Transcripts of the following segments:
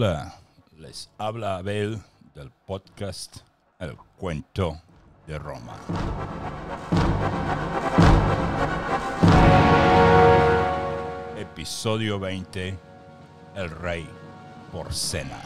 Hola, les habla Abel del podcast El Cuento de Roma. Episodio 20, El Rey por Cena.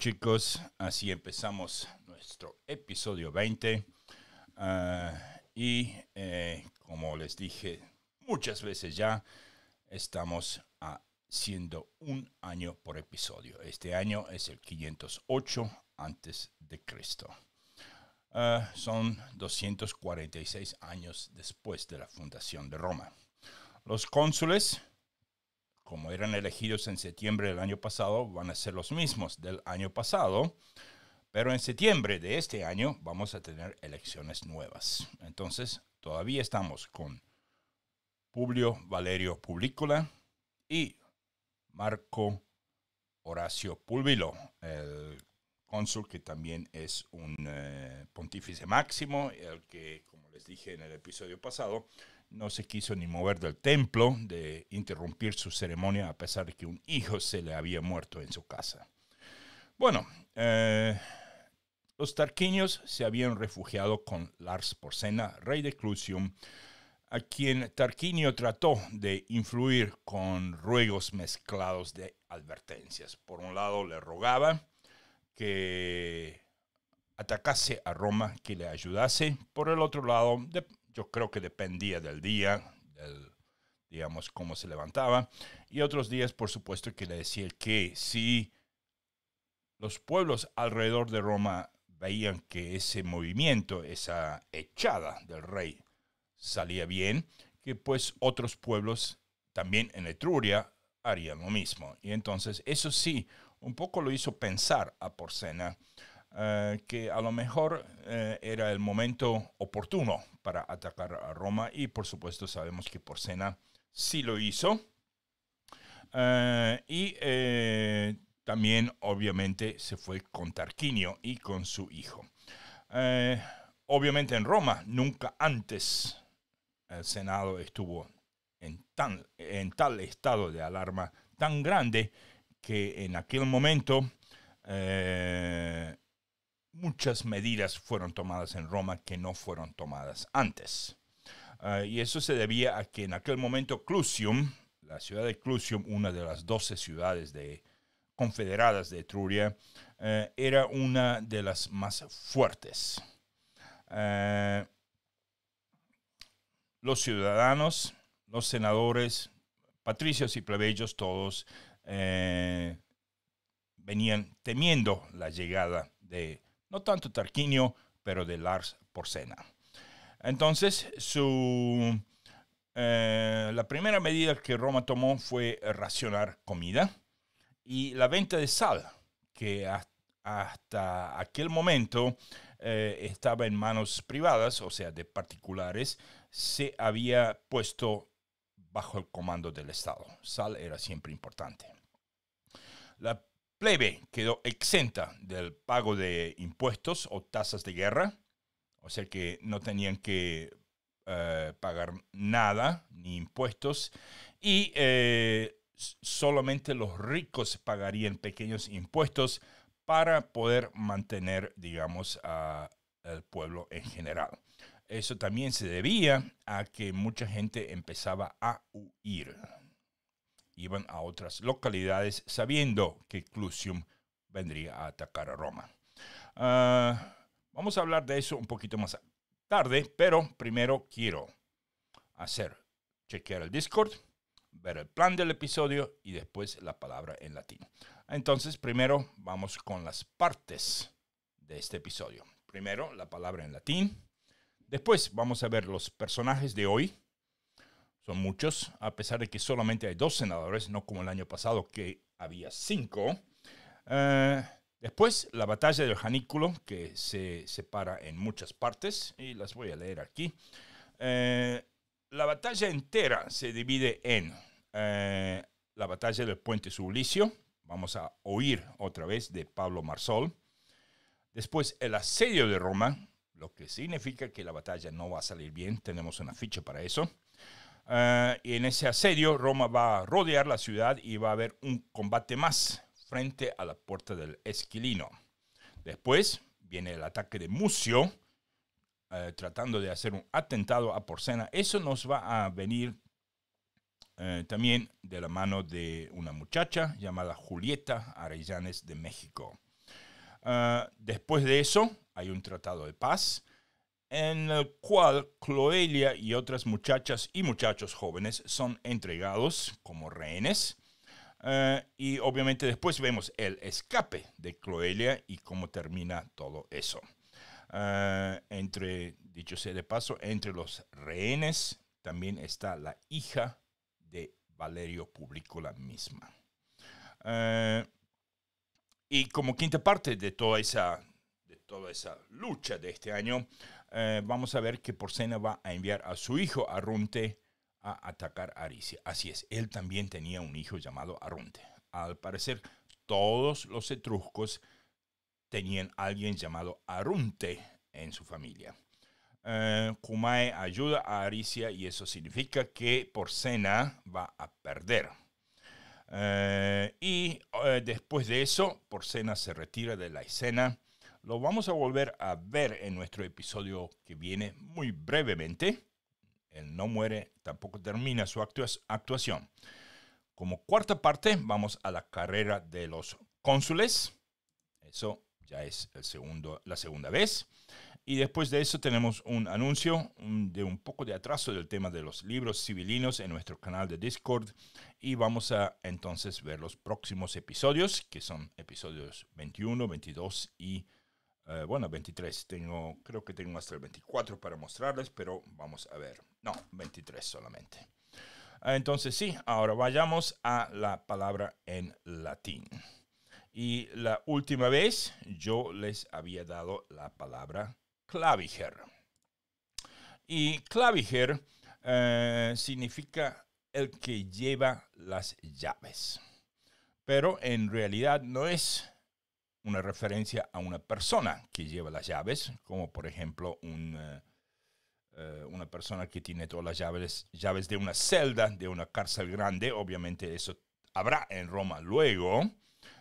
chicos, así empezamos nuestro episodio 20. Ah, y eh, como les dije muchas veces ya, estamos haciendo un año por episodio. Este año es el 508 antes de Cristo. Ah, son 246 años después de la fundación de Roma. Los cónsules como eran elegidos en septiembre del año pasado, van a ser los mismos del año pasado, pero en septiembre de este año vamos a tener elecciones nuevas. Entonces, todavía estamos con Publio Valerio Publicola y Marco Horacio Pulvilo, el cónsul que también es un eh, pontífice máximo, el que, como les dije en el episodio pasado, no se quiso ni mover del templo, de interrumpir su ceremonia a pesar de que un hijo se le había muerto en su casa. Bueno, eh, los tarquinios se habían refugiado con Lars Porcena, rey de Clusium, a quien Tarquinio trató de influir con ruegos mezclados de advertencias. Por un lado, le rogaba que atacase a Roma, que le ayudase. Por el otro lado, yo creo que dependía del día, digamos, cómo se levantaba. Y otros días, por supuesto, que le decía que si los pueblos alrededor de Roma veían que ese movimiento, esa echada del rey salía bien, que pues otros pueblos también en Etruria harían lo mismo. Y entonces, eso sí, un poco lo hizo pensar a Porcena eh, que a lo mejor eh, era el momento oportuno para atacar a Roma y por supuesto sabemos que Porcena sí lo hizo. Eh, y también obviamente se fue con Tarquinio y con su hijo. obviamente en Roma nunca antes el Senado estuvo en, tan, en tal estado de alarma tan grande que en aquel momento muchas medidas fueron tomadas en Roma que no fueron tomadas antes. Ah, y eso se debía a que en aquel momento Clusium, la ciudad de Clusium, una de las 12 ciudades de, confederadas de Etruria, eh, era una de las más fuertes. Eh, los ciudadanos, los senadores, patricios y plebeyos, todos eh, venían temiendo la llegada de no tanto Tarquinio, pero de Lars Porcena. Entonces, su, eh, la primera medida que Roma tomó fue racionar comida y la venta de sal, que hasta aquel momento eh, estaba en manos privadas, o sea, de particulares, se había puesto bajo el comando del Estado. Sal era siempre importante. La plebe quedó exenta del pago de impuestos o tasas de guerra, o sea que no tenían que eh, pagar nada ni impuestos, y eh, solamente los ricos pagarían pequeños impuestos para poder mantener, digamos, al pueblo en general. Eso también se debía a que mucha gente empezaba a huir iban a otras localidades sabiendo que Clusium vendría a atacar a Roma. Ah, vamos a hablar de eso un poquito más tarde, pero primero quiero hacer chequear el Discord, ver el plan del episodio y después la palabra en latín. Entonces, primero vamos con las partes de este episodio. Primero la palabra en latín. Después vamos a ver los personajes de hoy, son muchos, a pesar de que solamente hay dos senadores, no como el año pasado que había cinco. Eh, después, la batalla del Janículo, que se separa en muchas partes, y las voy a leer aquí. Eh, la batalla entera se divide en eh, la batalla del puente Sublicio, vamos a oír otra vez de Pablo Marsol. Después, el asedio de Roma, lo que significa que la batalla no va a salir bien, tenemos una ficha para eso. Eh, y en ese asedio, Roma va a rodear la ciudad y va a haber un combate más frente a la puerta del Esquilino. Después viene el ataque de Mucio, eh, tratando de hacer un atentado a Porcena. Eso nos va a venir eh, también de la mano de una muchacha llamada Julieta Arellanes de México. después de eso, hay un tratado de paz en el cual Cloelia y otras muchachas y muchachos jóvenes son entregados como rehenes. Eh, y obviamente después vemos el escape de Cloelia y cómo termina todo eso. Eh, entre, dicho sea de paso, entre los rehenes también está la hija de Valerio la misma. Eh, y como quinta parte de toda esa, de toda esa lucha de este año, eh, vamos a ver que Porcena va a enviar a su hijo Arunte a atacar a Aricia. Así es, él también tenía un hijo llamado Arunte. Al parecer, todos los etruscos tenían alguien llamado Arunte en su familia. Eh, Kumae ayuda a Aricia y eso significa que Porcena va a perder. Eh, y después de eso, Porcena se retira de la escena lo vamos a volver a ver en nuestro episodio que viene muy brevemente. Él no muere, tampoco termina su actuación. Como cuarta parte, vamos a la carrera de los cónsules. Eso ya es el segundo, la segunda vez. Y después de eso tenemos un anuncio de un poco de atraso del tema de los libros civilinos en nuestro canal de Discord. Y vamos a entonces ver los próximos episodios, que son episodios 21, 22 y eh, bueno, 23. Tengo, creo que tengo hasta el 24 para mostrarles, pero vamos a ver. No, 23 solamente. Ah, entonces sí, ahora vayamos a la palabra en latín. Y la última vez yo les había dado la palabra claviger. Y claviger eh, significa el que lleva las llaves. Pero en realidad no es una referencia a una persona que lleva las llaves, como por ejemplo un, eh, eh, una persona que tiene todas las llaves, llaves de una celda, de una cárcel grande. Obviamente eso habrá en Roma luego,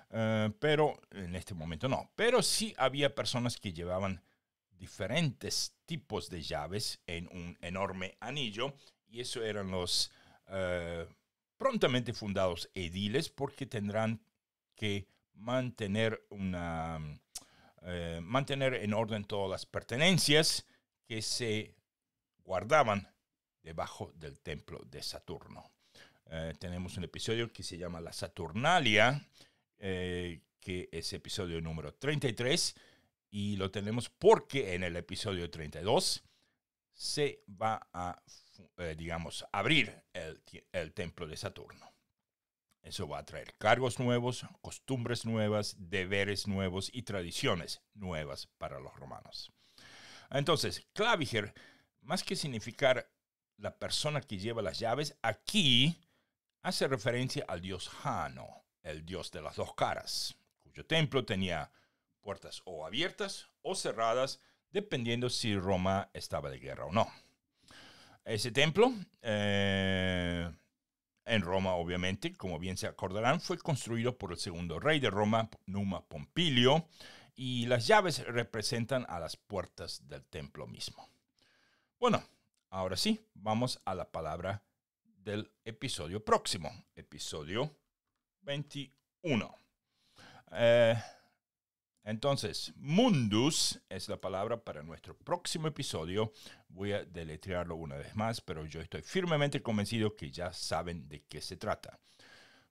eh, pero en este momento no. Pero sí había personas que llevaban diferentes tipos de llaves en un enorme anillo y eso eran los prontamente fundados ediles porque tendrán que mantener, una, eh, mantener en orden todas las pertenencias que se guardaban debajo del templo de Saturno. Eh, tenemos un episodio que se llama La Saturnalia, eh, que es episodio número 33, y lo tenemos porque en el episodio 32 se va a, digamos, abrir el templo de Saturno. Eso va a traer cargos nuevos, costumbres nuevas, deberes nuevos y tradiciones nuevas para los romanos. Entonces, Claviger, más que significar la persona que lleva las llaves, aquí hace referencia al dios Jano, el dios de las dos caras, cuyo templo tenía puertas o abiertas o cerradas, dependiendo si Roma estaba de guerra o no. Ese templo eh, en Roma, obviamente, como bien se acordarán, fue construido por el segundo rey de Roma, Numa Pompilio, y las llaves representan a las puertas del templo mismo. Bueno, ahora sí, vamos a la palabra del episodio próximo, episodio 21. Entonces, mundus es la palabra para nuestro próximo episodio. Voy a deletrearlo una vez más, pero yo estoy firmemente convencido que ya saben de qué se trata.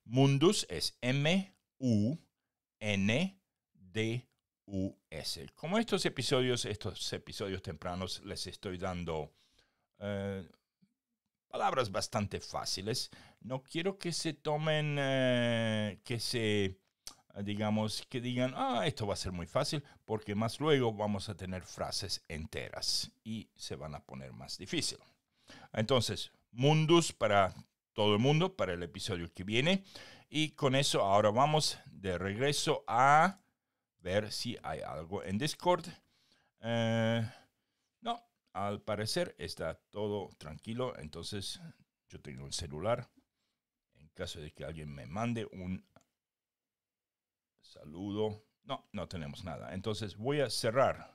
Mundus es M-U-N-D-U-S. Como estos episodios, estos episodios tempranos, les estoy dando eh, palabras bastante fáciles. No quiero que se tomen, eh, que se eh, digamos, que digan, ah, esto va a ser muy fácil, porque más luego vamos a tener frases enteras y se van a poner más difícil. Entonces, mundus para todo el mundo, para el episodio que viene. Y con eso ahora vamos de regreso a ver si hay algo en Discord. Eh, no, al parecer está todo tranquilo, entonces yo tengo el celular. En caso de que alguien me mande un Saludo. No, no tenemos nada. Entonces voy a cerrar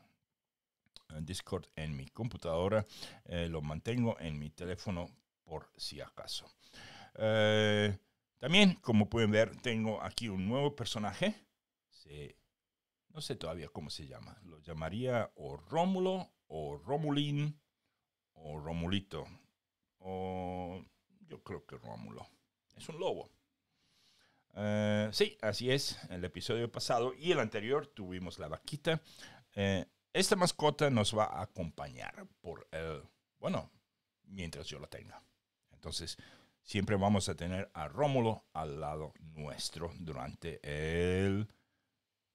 eh, Discord en mi computadora. Eh, lo mantengo en mi teléfono por si acaso. Eh, también, como pueden ver, tengo aquí un nuevo personaje. no sé todavía cómo se llama. Lo llamaría o Rómulo o Romulín o Romulito. O yo creo que Rómulo. Es un lobo. Eh, sí, así es. El episodio pasado y el anterior tuvimos la vaquita. Eh, esta mascota nos va a acompañar por el, bueno, mientras yo la tenga. Entonces, siempre vamos a tener a Rómulo al lado nuestro durante el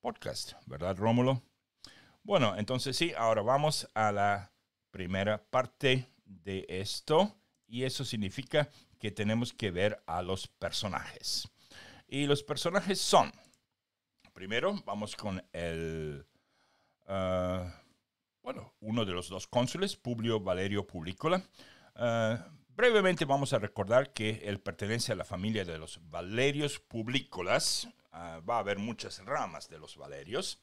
podcast, ¿verdad, Rómulo? Bueno, entonces sí, ahora vamos a la primera parte de esto y eso significa que tenemos que ver a los personajes. Y los personajes son, primero vamos con el, eh, bueno, uno de los dos cónsules, Publio Valerio Publicola. Eh, brevemente vamos a recordar que él pertenece a la familia de los Valerios Publicolas. Eh, va a haber muchas ramas de los Valerios.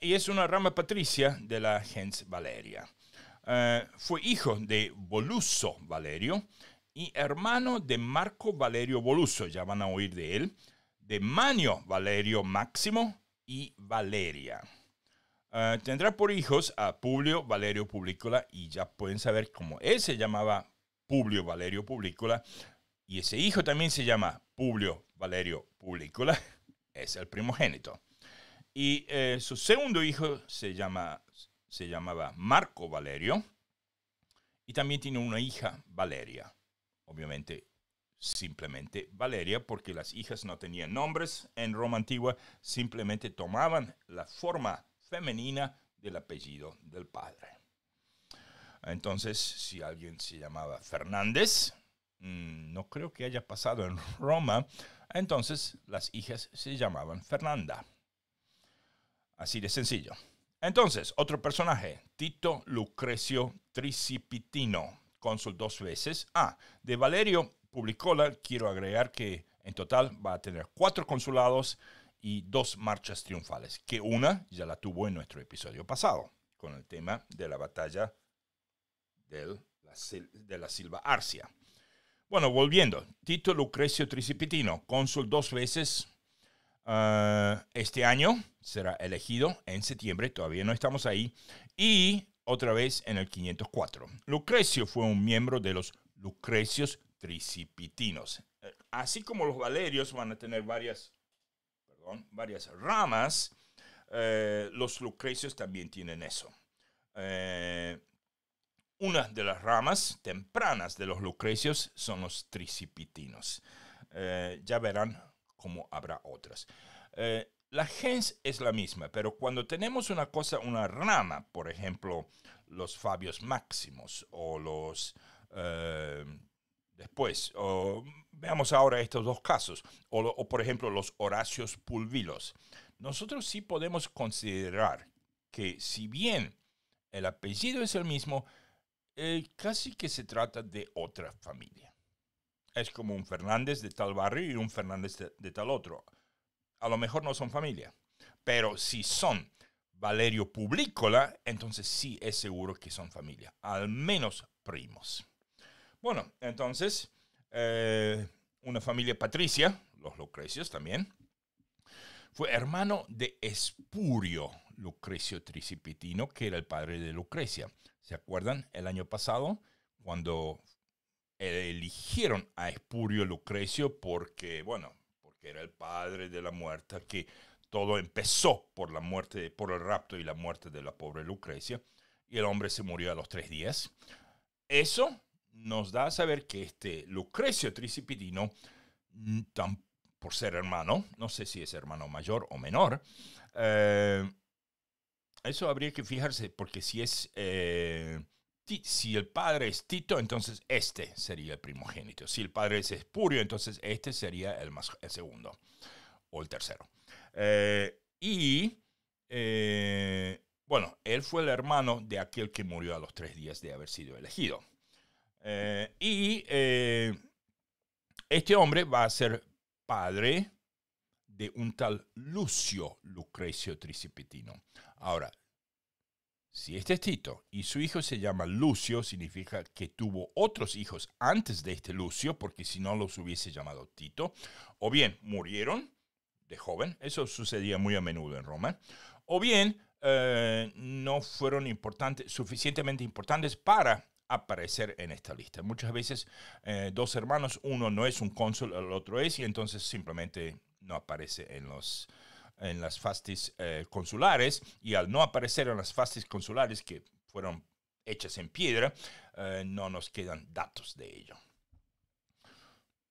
y es una rama patricia de la gens Valeria. fue hijo de Voluso Valerio, y hermano de Marco Valerio Boluso, ya van a oír de él, de Manio Valerio Máximo y Valeria. Ah, tendrá por hijos a Publio Valerio Publicola y ya pueden saber cómo él se llamaba Publio Valerio Publicola y ese hijo también se llama Publio Valerio Publicola, es el primogénito. Y eh, su segundo hijo se, llama, se llamaba Marco Valerio y también tiene una hija, Valeria obviamente simplemente Valeria, porque las hijas no tenían nombres en Roma antigua, simplemente tomaban la forma femenina del apellido del padre. Entonces, si alguien se llamaba Fernández, mm, no creo que haya pasado en Roma, entonces las hijas se llamaban Fernanda. Así de sencillo. Entonces, otro personaje, Tito Lucrecio Tricipitino, cónsul dos veces. Ah, de Valerio Publicola quiero agregar que en total va a tener cuatro consulados y dos marchas triunfales, que una ya la tuvo en nuestro episodio pasado, con el tema de la batalla de la Silva Arcia. Bueno, volviendo, Tito Lucrecio Tricipitino, cónsul dos veces ah, este año, será elegido en septiembre, todavía no estamos ahí, y otra vez en el 504. Lucrecio fue un miembro de los Lucrecios Tricipitinos. Eh, así como los Valerios van a tener varias, varias ramas, eh, los Lucrecios también tienen eso. Eh, una de las ramas tempranas de los Lucrecios son los Tricipitinos. ya verán cómo habrá otras la gens es la misma, pero cuando tenemos una cosa, una rama, por ejemplo, los Fabios Máximos o los... Eh, después, veamos ahora estos dos casos, o, por ejemplo los Horacios Pulvilos. Nosotros sí podemos considerar que si bien el apellido es el mismo, eh, casi que se trata de otra familia. Es como un Fernández de tal barrio y un Fernández de tal otro a lo mejor no son familia, pero si son Valerio Publicola, entonces sí es seguro que son familia, al menos primos. Bueno, entonces, eh, una familia patricia, los Lucrecios también, fue hermano de Espurio Lucrecio Tricipitino, que era el padre de Lucrecia. ¿Se acuerdan? El año pasado, cuando eligieron a Espurio Lucrecio, porque, bueno, que era el padre de la muerta, que todo empezó por la muerte, por el rapto y la muerte de la pobre Lucrecia, y el hombre se murió a los tres días. Eso nos da a saber que este Lucrecio Tricipitino, mm, tan, por ser hermano, no sé si es hermano mayor o menor, eh, eso habría que fijarse, porque si es eh, si el padre es Tito, entonces este sería el primogénito. Si el padre es Espurio, entonces este sería el, segundo o el tercero. Eh, y, eh, bueno, él fue el hermano de aquel que murió a los tres días de haber sido elegido. Eh, y este hombre va a ser padre de un tal Lucio Lucrecio Tricipitino. Ahora, si este es Tito y su hijo se llama Lucio, significa que tuvo otros hijos antes de este Lucio, porque si no los hubiese llamado Tito, o bien murieron de joven, eso sucedía muy a menudo en Roma, o bien eh, no fueron importantes, suficientemente importantes para aparecer en esta lista. Muchas veces eh, dos hermanos, uno no es un cónsul, el otro es, y entonces simplemente no aparece en los en las fastis eh, consulares y al no aparecer en las fastis consulares que fueron hechas en piedra, eh, no nos quedan datos de ello.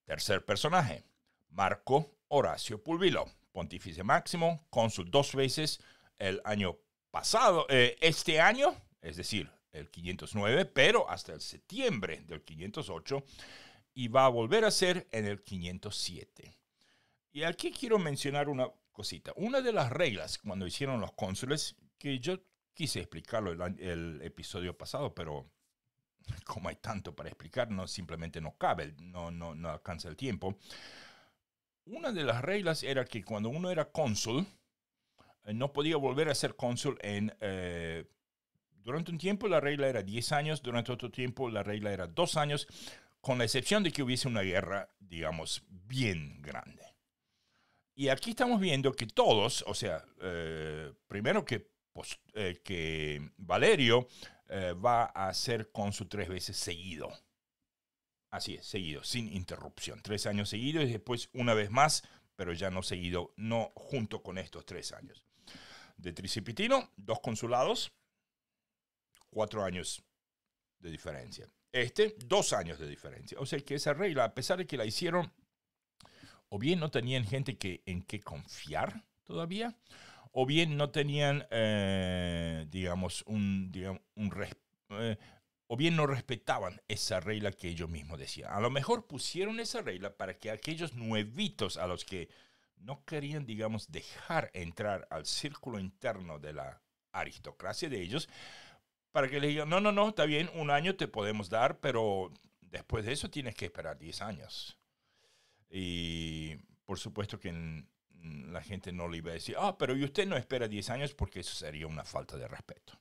Tercer personaje, Marco Horacio Pulvilo, pontífice máximo, cónsul dos veces el año pasado, eh, este año, es decir, el 509, pero hasta el septiembre del 508, y va a volver a ser en el 507. Y aquí quiero mencionar una cositas. Una de las reglas cuando hicieron los cónsules, que yo quise explicarlo el, el episodio pasado, pero como hay tanto para explicar, simplemente no cabe, no, no, no alcanza el tiempo. Una de las reglas era que cuando uno era cónsul, eh, no podía volver a ser cónsul en... Eh, durante un tiempo la regla era 10 años, durante otro tiempo la regla era 2 años, con la excepción de que hubiese una guerra, digamos, bien grande. Y aquí estamos viendo que todos, o sea, eh, primero que, eh, Valerio eh, va a con su tres veces seguido. Así es, seguido, sin interrupción. Tres años seguidos y después una vez más, pero ya no seguido, no junto con estos tres años. De Tricipitino, dos consulados, cuatro años de diferencia. Este, dos años de diferencia. O sea que esa regla, a pesar de que la hicieron o bien no tenían gente que, en que confiar todavía, o bien no tenían, eh, digamos, un, eh, o bien no respetaban esa regla que ellos mismos decían. A lo mejor pusieron esa regla para que aquellos nuevitos a los que no querían, digamos, dejar entrar al círculo interno de la aristocracia de ellos, para que les digan, no, no, no, está bien, un año te podemos dar, pero después de eso tienes que esperar 10 años. Y por supuesto que la gente no le iba a decir, ah, pero usted no espera 10 años porque eso sería una falta de respeto.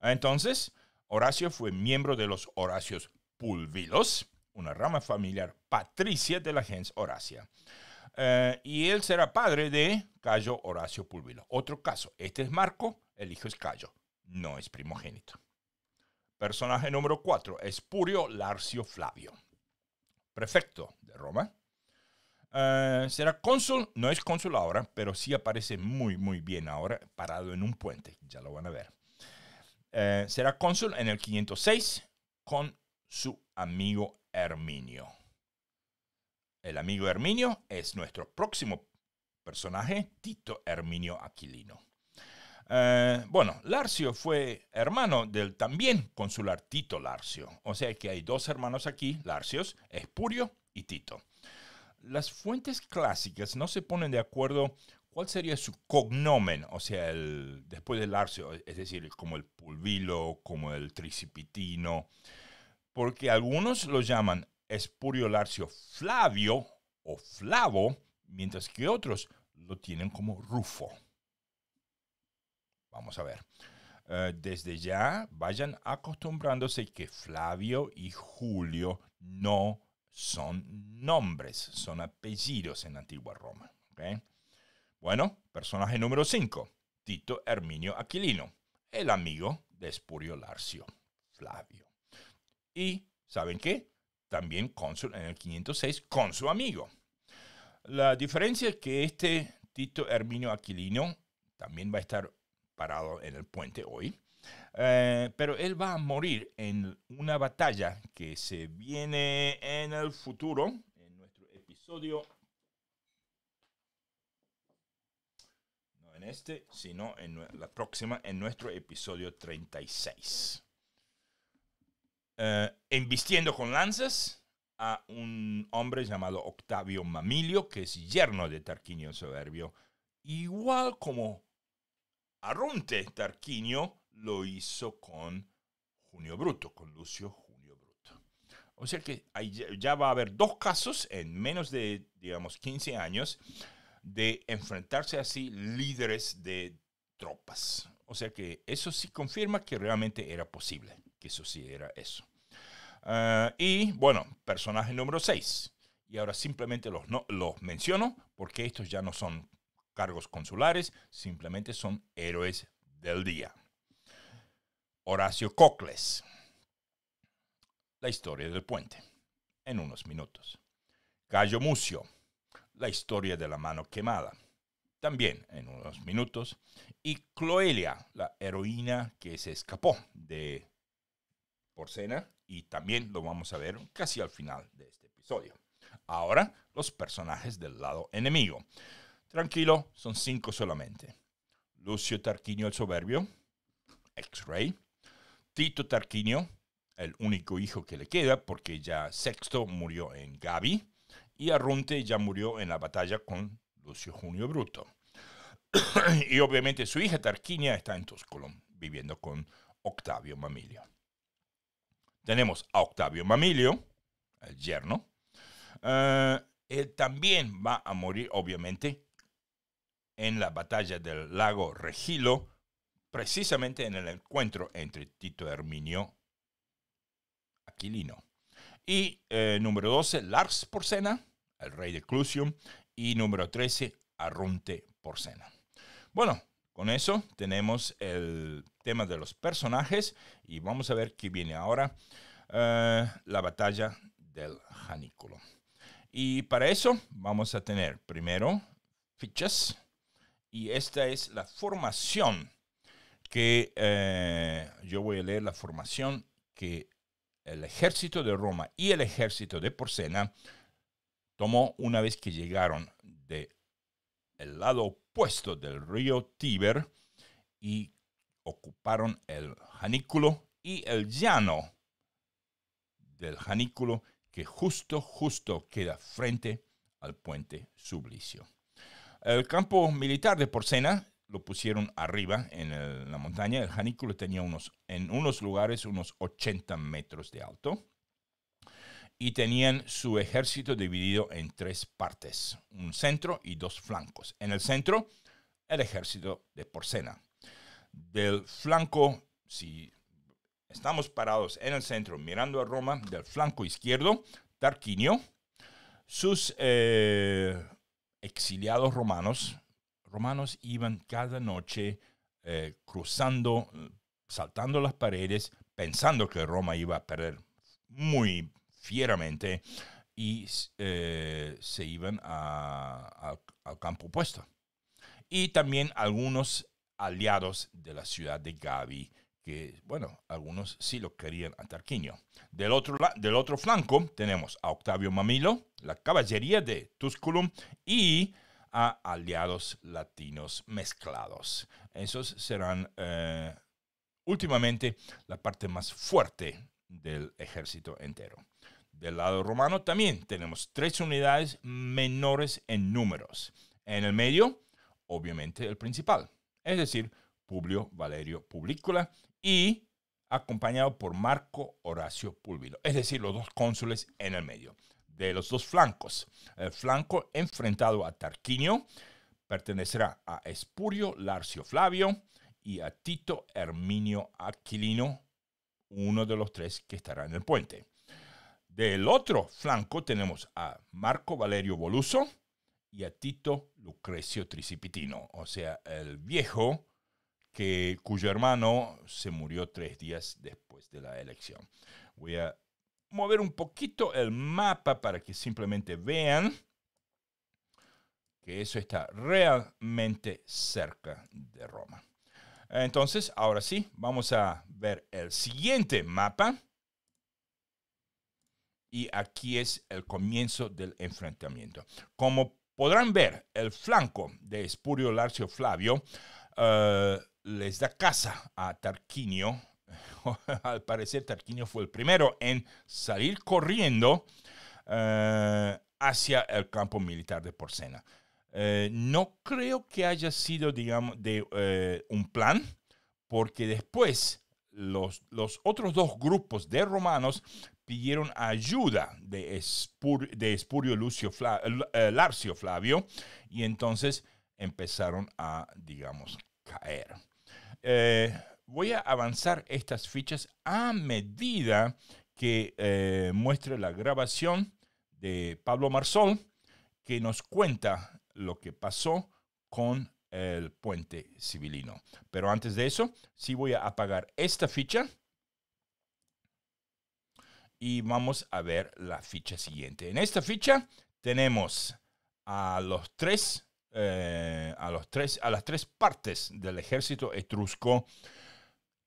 Entonces, Horacio fue miembro de los Horacios Pulvilos, una rama familiar patricia de la gens Horacia. Eh, y él será padre de Cayo Horacio Pulvilo. Otro caso, este es Marco, el hijo es Cayo, no es primogénito. Personaje número 4, Espurio Larcio Flavio, prefecto de Roma, eh, será cónsul, no es cónsul ahora, pero sí aparece muy, muy bien ahora, parado en un puente, ya lo van a ver. Eh, será cónsul en el 506 con su amigo Herminio. El amigo Herminio es nuestro próximo personaje, Tito Herminio Aquilino. Eh, bueno, Larcio fue hermano del también consular Tito Larcio. O sea que hay dos hermanos aquí, Larcios, Espurio y Tito las fuentes clásicas no se ponen de acuerdo cuál sería su cognomen, o sea, el, después del Larcio, es decir, como el pulvilo, como el tricipitino, porque algunos lo llaman espurio larcio Flavio o Flavo, mientras que otros lo tienen como Rufo. Vamos a ver. Eh, desde ya vayan acostumbrándose que Flavio y Julio no son nombres, son apellidos en la antigua Roma. Bueno, personaje número 5, Tito Herminio Aquilino, el amigo de Espurio Larcio Flavio. Y, ¿saben qué? También cónsul en el 506 con su amigo. La diferencia es que este Tito Herminio Aquilino también va a estar parado en el puente hoy eh, pero él va a morir en una batalla que se viene en el futuro, en nuestro episodio. No en este, sino en la próxima, en nuestro episodio 36. Eh, embistiendo con lanzas a un hombre llamado Octavio Mamilio, que es yerno de Tarquinio Soberbio, igual como Arrunte Tarquinio lo hizo con Junio Bruto, con Lucio Junio Bruto. O sea que ya va a haber dos casos en menos de, digamos, 15 años de enfrentarse así líderes de tropas. O sea que eso sí confirma que realmente era posible, que eso sí era eso. y bueno, personaje número 6. Y ahora simplemente los, no, los menciono porque estos ya no son cargos consulares, simplemente son héroes del día. Horacio Cocles. La historia del puente, en unos minutos. Gallo Mucio, la historia de la mano quemada, también en unos minutos. Y Cloelia, la heroína que se escapó de Porcena, y también lo vamos a ver casi al final de este episodio. Ahora, los personajes del lado enemigo. Tranquilo, son cinco solamente. Lucio Tarquinio el Soberbio, ex-rey, Tito Tarquinio, el único hijo que le queda, porque ya Sexto murió en Gabi, y Arrunte ya murió en la batalla con Lucio Junio Bruto. y obviamente su hija Tarquinia está en Tusculum, viviendo con Octavio Mamilio. Tenemos a Octavio Mamilio, el yerno. Eh, él también va a morir, obviamente, en la batalla del lago Regilo precisamente en el encuentro entre Tito Herminio Aquilino. Y eh, número 12, Lars Porcena, el rey de Clusium. Y número 13, Arrunte Porcena. Bueno, con eso tenemos el tema de los personajes y vamos a ver qué viene ahora, eh, la batalla del Janículo. Y para eso vamos a tener primero fichas y esta es la formación que eh, yo voy a leer la formación que el ejército de Roma y el ejército de Porcena tomó una vez que llegaron del lado opuesto del río Tíber y ocuparon el Janículo y el llano del Janículo que justo, justo queda frente al puente Sublicio. El campo militar de Porcena lo pusieron arriba en, la montaña. El janículo tenía unos, en unos lugares unos 80 metros de alto y tenían su ejército dividido en tres partes, un centro y dos flancos. En el centro, el ejército de Porcena. Del flanco, si estamos parados en el centro mirando a Roma, del flanco izquierdo, Tarquinio, sus eh, exiliados romanos, romanos iban cada noche eh, cruzando, saltando las paredes, pensando que Roma iba a perder muy fieramente y eh, se iban a, al campo opuesto. Y también algunos aliados de la ciudad de Gavi, que, bueno, algunos sí lo querían a Tarquinio. Del otro, del otro flanco tenemos a Octavio Mamilo, la caballería de Tusculum y a aliados latinos mezclados. Esos serán eh, últimamente la parte más fuerte del ejército entero. Del lado romano también tenemos tres unidades menores en números. En el medio, obviamente, el principal, es decir, Publio Valerio Publicola y acompañado por Marco Horacio Pulvilo, es decir, los dos cónsules en el medio de los dos flancos. El flanco enfrentado a Tarquinio pertenecerá a Espurio Larcio Flavio y a Tito Herminio Aquilino, uno de los tres que estará en el puente. Del otro flanco tenemos a Marco Valerio Boluso y a Tito Lucrecio Tricipitino, o sea, el viejo que, cuyo hermano se murió tres días después de la elección. Voy a mover un poquito el mapa para que simplemente vean que eso está realmente cerca de Roma. Entonces, ahora sí, vamos a ver el siguiente mapa. Y aquí es el comienzo del enfrentamiento. Como podrán ver, el flanco de Espurio Larcio Flavio eh, les da casa a Tarquinio al parecer Tarquinio fue el primero en salir corriendo eh, hacia el campo militar de Porcena. Eh, no creo que haya sido, digamos, de eh, un plan, porque después los, otros dos grupos de romanos pidieron ayuda de, Espurio Lucio Larcio Flavio y entonces empezaron a, digamos, caer voy a avanzar estas fichas a medida que eh, muestre la grabación de Pablo Marsol, que nos cuenta lo que pasó con el puente civilino. Pero antes de eso, sí voy a apagar esta ficha y vamos a ver la ficha siguiente. En esta ficha tenemos a los eh, a los tres, a las tres partes del ejército etrusco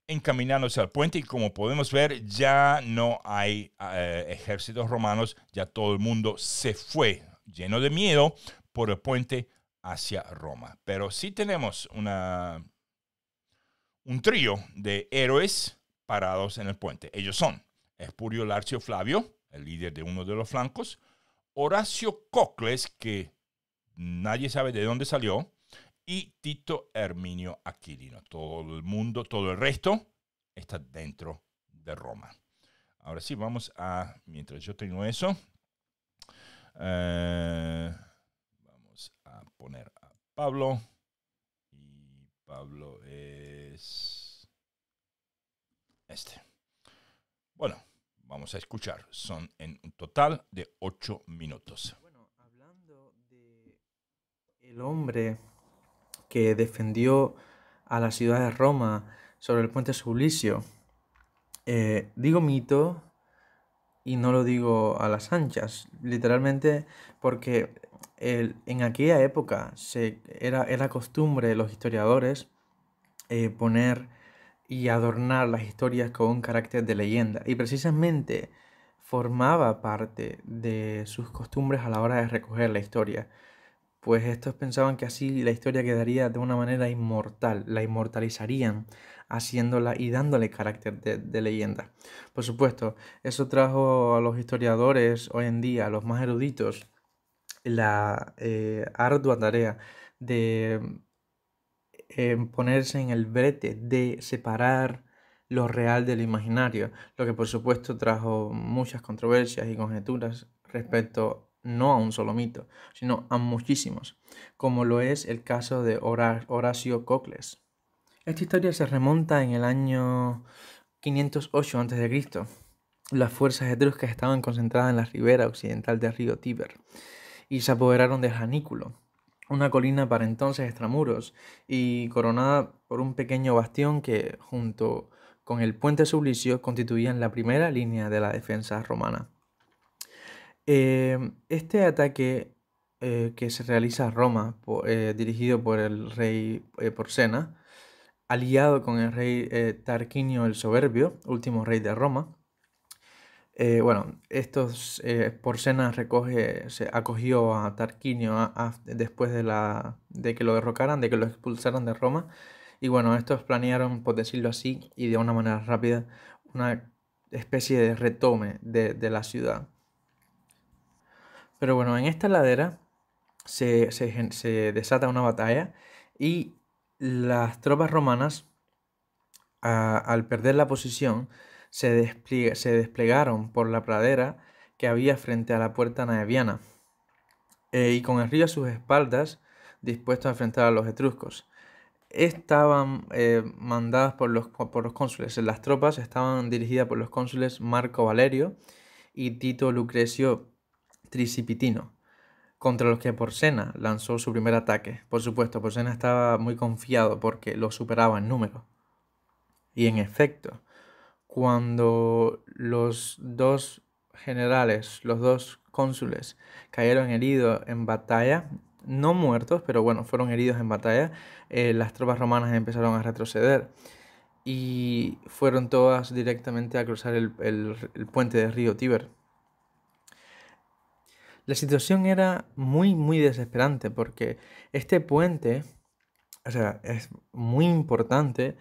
encaminándose al puente y como podemos ver ya no hay eh, ejércitos romanos, ya todo el mundo se fue lleno de miedo por el puente hacia Roma. Pero sí tenemos una, un trío de héroes parados en el puente. Ellos son Espurio Larcio Flavio, el líder de uno de los flancos, Horacio Cocles, que nadie sabe de dónde salió, y Tito Herminio Aquilino. Todo el mundo, todo el resto está dentro de Roma. Ahora sí, vamos a, mientras yo tengo eso, eh, vamos a poner a Pablo. Y Pablo es este. Bueno, vamos a escuchar. Son en un total de ocho minutos. Bueno, hablando de el hombre que defendió a la ciudad de Roma sobre el puente Sublicio. Eh, digo mito y no lo digo a las anchas, literalmente porque en aquella época se, era, era costumbre de los historiadores eh, poner y adornar las historias con un carácter de leyenda y precisamente formaba parte de sus costumbres a la hora de recoger la historia pues estos pensaban que así la historia quedaría de una manera inmortal, la inmortalizarían haciéndola y dándole carácter de, leyenda. Por supuesto, eso trajo a los historiadores hoy en día, a los más eruditos, la eh, ardua tarea de em, ponerse en el brete, de separar lo real del imaginario, lo que por supuesto trajo muchas controversias y conjeturas respecto no a un solo mito, sino a muchísimos, como lo es el caso de Horacio Cocles. Esta historia se remonta en el año 508 a.C. Las fuerzas etruscas estaban concentradas en la ribera occidental del río Tíber y se apoderaron de Janículo, una colina para entonces extramuros y coronada por un pequeño bastión que, junto con el puente Sublicio, constituían la primera línea de la defensa romana. Em, este ataque eh, que se realiza a Roma, eh, dirigido por el rey eh, Porcena, aliado con el rey Tarquinio el Soberbio, último rey de Roma, bueno, estos Porcena se acogió a Tarquinio después de, que lo derrocaran, de que lo expulsaran de Roma. Y bueno, estos planearon, por decirlo así, y de una manera rápida, una especie de retome de la ciudad. Pero bueno, en esta ladera se, desata una batalla y las tropas romanas, al perder la posición, se, se, desplegaron por la pradera que había frente a la puerta naeviana, eh, y con el río a sus espaldas, dispuestos a enfrentar a los etruscos. Estaban eh, mandadas por los, por los cónsules, las tropas estaban dirigidas por los cónsules Marco Valerio y Tito Lucrecio Tricipitino, contra los que Porcena lanzó su primer ataque. Por supuesto, Porcena estaba muy confiado porque lo superaba en número. Y en efecto, cuando los dos generales, los dos cónsules, cayeron heridos en batalla, no muertos, pero bueno, fueron heridos en batalla, eh, las tropas romanas empezaron a retroceder y fueron todas directamente a cruzar el, el puente del río Tíber. La situación era muy, muy desesperante porque este puente, es muy importante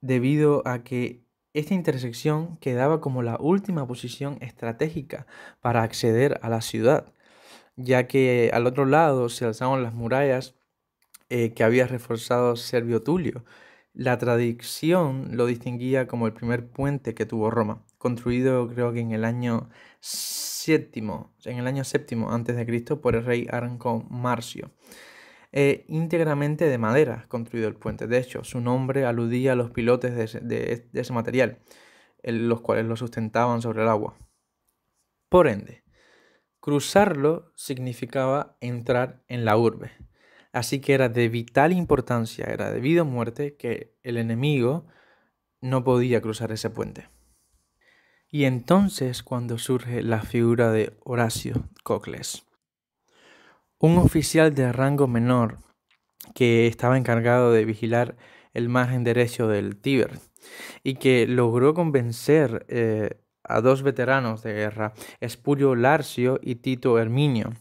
debido a que esta intersección quedaba como la última posición estratégica para acceder a la ciudad, ya que al otro lado se alzaban las murallas eh, que había reforzado Servio Tulio. La tradición lo distinguía como el primer puente que tuvo Roma, construido creo que en el año en el año séptimo antes de Cristo, por el rey Arco Marcio. E íntegramente de madera construido el puente. De hecho, su nombre aludía a los pilotes de, ese, material, los cuales lo sustentaban sobre el agua. Por ende, cruzarlo significaba entrar en la urbe. Así que era de vital importancia, era debido a muerte que el enemigo no podía cruzar ese puente. Y entonces cuando surge la figura de Horacio Cocles, un oficial de rango menor que estaba encargado de vigilar el margen derecho del Tíber y que logró convencer eh, a dos veteranos de guerra, Espurio Larcio y Tito Herminio,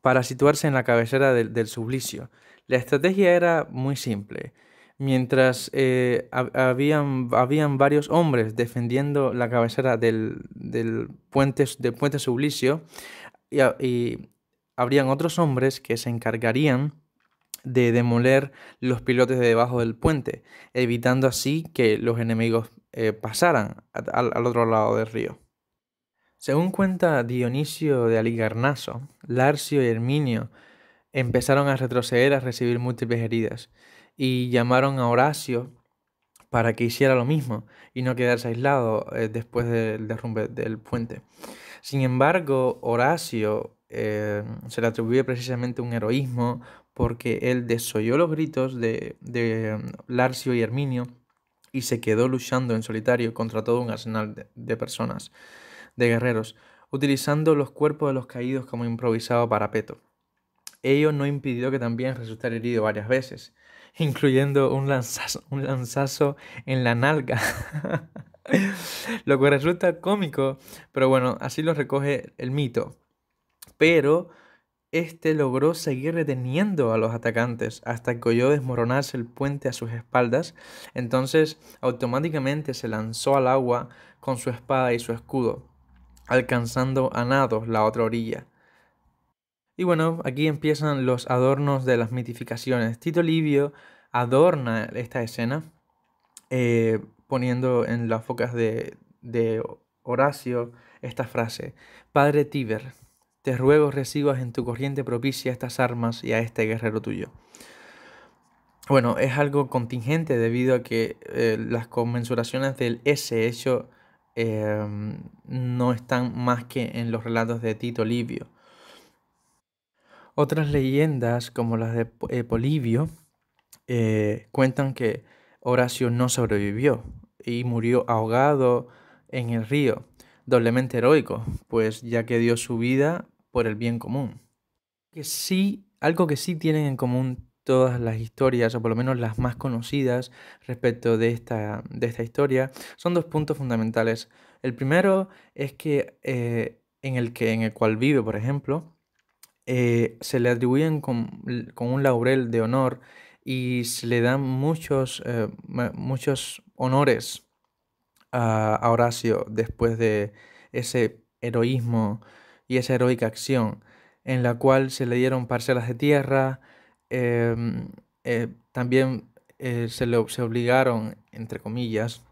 para situarse en la cabecera del, sublicio. La estrategia era muy simple mientras eh, habían, varios hombres defendiendo la cabecera del, puente, del puente Sublicio y, habrían otros hombres que se encargarían de demoler los pilotes de debajo del puente, evitando así que los enemigos eh, pasaran al, al otro lado del río. Según cuenta Dionisio de Aligarnaso, Larcio y Herminio empezaron a retroceder a recibir múltiples heridas, y llamaron a Horacio para que hiciera lo mismo y no quedarse aislado eh, después del derrumbe del puente. Sin embargo, Horacio eh, se le atribuye precisamente un heroísmo porque él desoyó los gritos de, Larcio y Herminio y se quedó luchando en solitario contra todo un arsenal de, de personas, de guerreros, utilizando los cuerpos de los caídos como improvisado parapeto. Ello no impidió que también resultara herido varias veces incluyendo un lanzazo, un lanzazo en la nalga. lo que resulta cómico, pero bueno, así lo recoge el mito. Pero este logró seguir reteniendo a los atacantes hasta que oyó desmoronarse el puente a sus espaldas. Entonces, automáticamente se lanzó al agua con su espada y su escudo, alcanzando a nados la otra orilla. Y bueno, aquí empiezan los adornos de las mitificaciones. Tito Livio adorna esta escena eh, poniendo en las focas de, Horacio esta frase. Padre Tíber, te ruego recibas en tu corriente propicia estas armas y a este guerrero tuyo. Bueno, es algo contingente debido a que eh, las conmensuraciones del ese hecho eh, no están más que en los relatos de Tito Livio. Otras leyendas, como las de Polivio, eh, Polibio, eh, cuentan que Horacio no sobrevivió y murió ahogado en el río, doblemente heroico, pues ya que dio su vida por el bien común. Que sí, algo que sí tienen en común todas las historias, o por lo menos las más conocidas respecto de esta, de esta historia, son dos puntos fundamentales. El primero es que eh, en el que en el cual vive, por ejemplo, eh, se le atribuyen con, un laurel de honor y se le dan muchos, eh, muchos honores a, Horacio después de ese heroísmo y esa heroica acción, en la cual se le dieron parcelas de tierra, em, eh, también se le obligaron, entre comillas,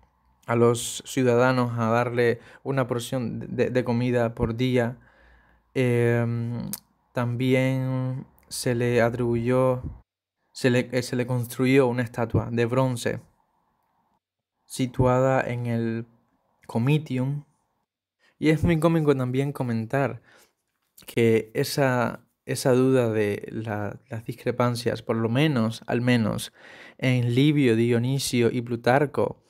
a los ciudadanos a darle una porción de, comida por día. Em, también se le atribuyó, eh, se le, construyó una estatua de bronce situada en el Comitium. Y es muy cómico también comentar que esa, esa duda de las discrepancias, por lo menos, al menos, en Livio, Dionisio y Plutarco,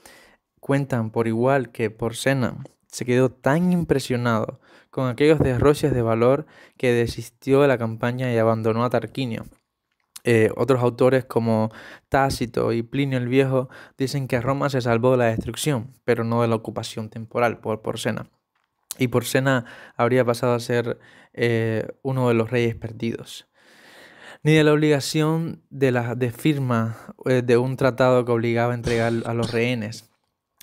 cuentan por igual que por Sena se quedó tan impresionado con aquellos derroches de valor que desistió de la campaña y abandonó a Tarquinio. Eh, otros autores como Tácito y Plinio el Viejo dicen que Roma se salvó de la destrucción, pero no de la ocupación temporal por Porcena. Y Porcena habría pasado a ser eh, uno de los reyes perdidos ni de la obligación de, la, de firma eh, de un tratado que obligaba a entregar a los rehenes.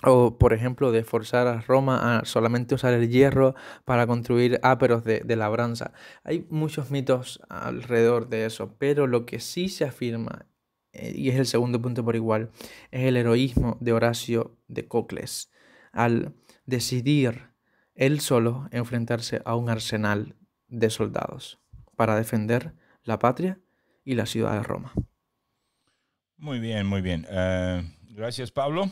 O, por ejemplo, de forzar a Roma a solamente usar el hierro para construir áperos de, labranza. Hay muchos mitos alrededor de eso, pero lo que sí se afirma, eh, y es el segundo punto por igual, es el heroísmo de Horacio de Cocles al decidir él solo enfrentarse a un arsenal de soldados para defender la patria y la ciudad de Roma. Muy bien, muy bien. Eh, gracias, Pablo.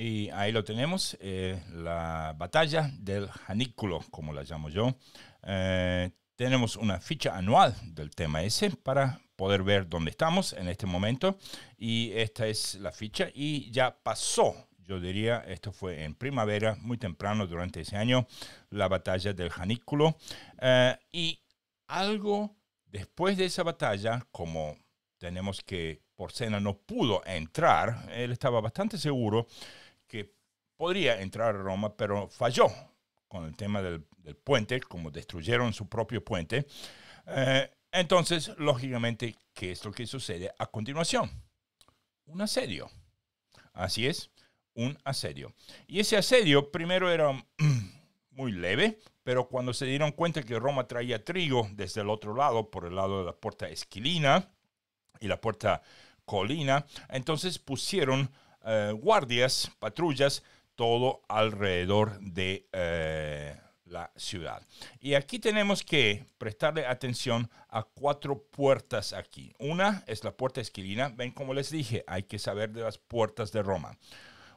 Y ahí lo tenemos, eh, la batalla del Janículo, como la llamo yo. Eh, tenemos una ficha anual del tema ese para poder ver dónde estamos en este momento. Y esta es la ficha y ya pasó yo diría, esto fue en primavera, muy temprano durante ese año, la batalla del Janículo. Eh, y algo después de esa batalla, como tenemos que Porcena no pudo entrar, él estaba bastante seguro que podría entrar a Roma, pero falló con el tema del, puente, como destruyeron su propio puente. Eh, entonces, lógicamente, ¿qué es lo que sucede a continuación? Un asedio. Así es, un asedio. Y ese asedio primero era muy leve, pero cuando se dieron cuenta que Roma traía trigo desde el otro lado, por el lado de la puerta Esquilina y la puerta Colina, entonces pusieron eh, guardias, patrullas, todo alrededor de eh, la ciudad. Y aquí tenemos que prestarle atención a cuatro puertas aquí. Una es la puerta esquilina. Ven como les dije, hay que saber de las puertas de Roma.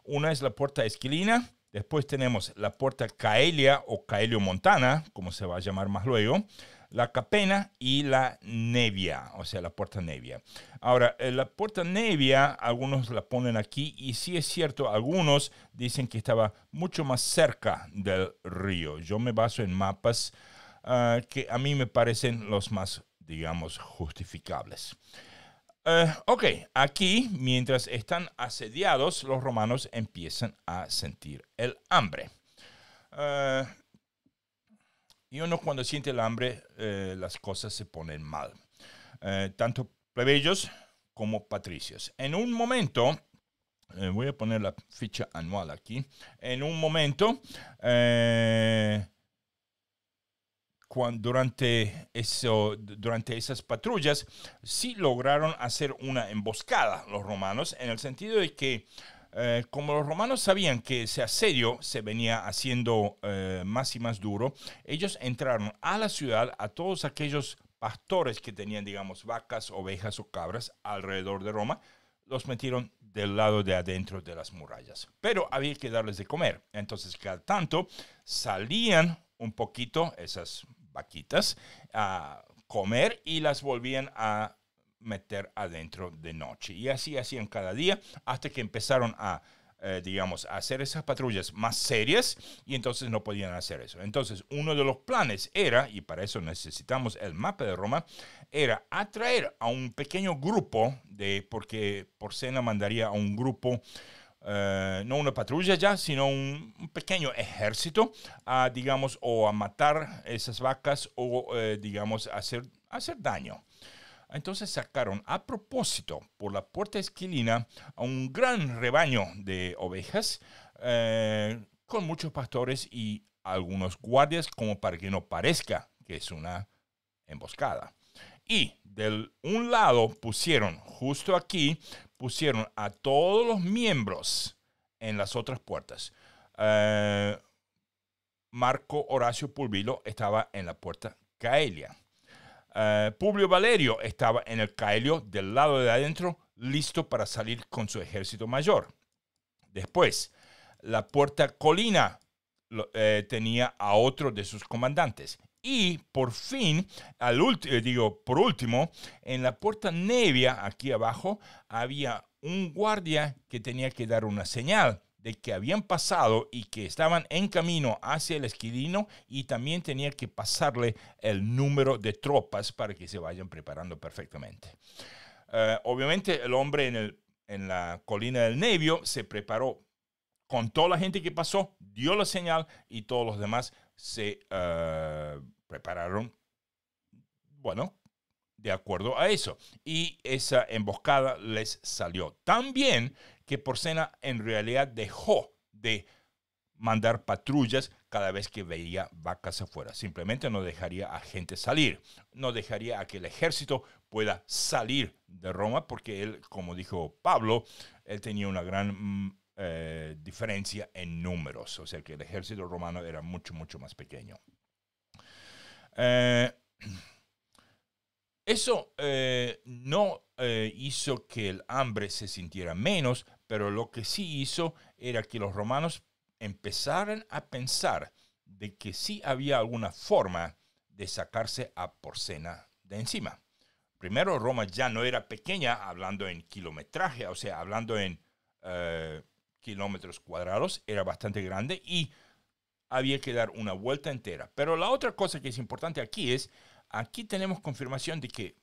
Una es la puerta esquilina. Después tenemos la puerta Caelia o Caelio Montana, como se va a llamar más luego la capena y la nevia, o sea, la puerta nevia. Ahora, eh, la puerta nevia, algunos la ponen aquí y sí es cierto, algunos dicen que estaba mucho más cerca del río. Yo me baso en mapas ah, que a mí me parecen los más, digamos, justificables. Eh, ok, aquí, mientras están asediados, los romanos empiezan a sentir el hambre. Eh, y uno cuando siente el hambre, eh, las cosas se ponen mal. Eh, tanto plebeyos como patricios. En un momento, eh, voy a poner la ficha anual aquí, en un momento, cuando, durante, eso, durante esas patrullas, sí lograron hacer una emboscada los romanos, en el sentido de que eh, como los romanos sabían que ese asedio se venía haciendo eh, más y más duro, ellos entraron a la ciudad a todos aquellos pastores que tenían, digamos, vacas, ovejas o cabras alrededor de Roma, los metieron del lado de adentro de las murallas. Pero había que darles de comer. Entonces, cada tanto salían un poquito esas vaquitas a comer y las volvían a meter adentro de noche. Y así hacían cada día hasta que empezaron a, eh, digamos, hacer esas patrullas más serias y entonces no podían hacer eso. Entonces uno de los planes era, y para eso necesitamos el mapa de Roma, era atraer a un pequeño grupo de, porque Porcena mandaría a un grupo eh, no una patrulla ya, sino un, pequeño ejército a, digamos, o a matar esas vacas o, eh, digamos, hacer, hacer daño. Entonces sacaron a propósito por la puerta esquilina a un gran rebaño de ovejas eh, con muchos pastores y algunos guardias como para que no parezca que es una emboscada. Y del un lado pusieron, justo aquí, pusieron a todos los miembros en las otras puertas. Eh, Marco Horacio Pulvilo estaba en la puerta Caelia. Eh, Publio Valerio estaba en el Caelio del lado de adentro, listo para salir con su ejército mayor. Después, la puerta colina eh, tenía a otro de sus comandantes. Y por fin, al eh, digo, por último, en la puerta nevia, aquí abajo, había un guardia que tenía que dar una señal de que habían pasado y que estaban en camino hacia el esquilino y también tenía que pasarle el número de tropas para que se vayan preparando perfectamente. Eh, obviamente el hombre en, el, en la colina del Nevio se preparó con toda la gente que pasó, dio la señal y todos los demás se eh, prepararon, bueno, de acuerdo a eso. Y esa emboscada les salió tan bien que Porcena en realidad dejó de mandar patrullas cada vez que veía vacas afuera. Simplemente no dejaría a gente salir, no dejaría a que el ejército pueda salir de Roma, porque él, como dijo Pablo, él tenía una gran mm, eh, diferencia en números, o sea que el ejército romano era mucho, mucho más pequeño. Eh, eso eh, no hizo que el hambre se sintiera menos, pero lo que sí hizo era que los romanos empezaran a pensar de que sí había alguna forma de sacarse a Porcena de encima. Primero, Roma ya no era pequeña, hablando en kilometraje, o sea, hablando en eh, kilómetros cuadrados, era bastante grande y había que dar una vuelta entera. Pero la otra cosa que es importante aquí es, aquí tenemos confirmación de que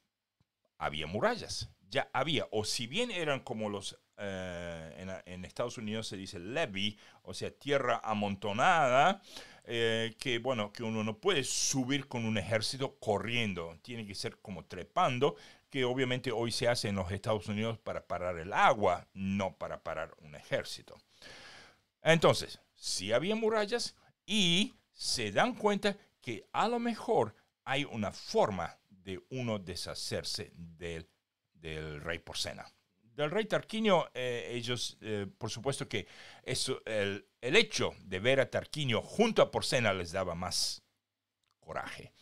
había murallas, ya había, o si bien eran como los eh, en, Estados Unidos se dice levy, o sea, tierra amontonada, eh, que bueno, que uno no puede subir con un ejército corriendo, tiene que ser como trepando, que obviamente hoy se hace en los Estados Unidos para parar el agua, no para parar un ejército. Entonces, si había murallas y se dan cuenta que a lo mejor hay una forma de uno deshacerse del, del rey porcena del rey Tarquinio, eh, ellos, eh, por supuesto que el, hecho de ver a Tarquinio junto a Porcena les daba más coraje.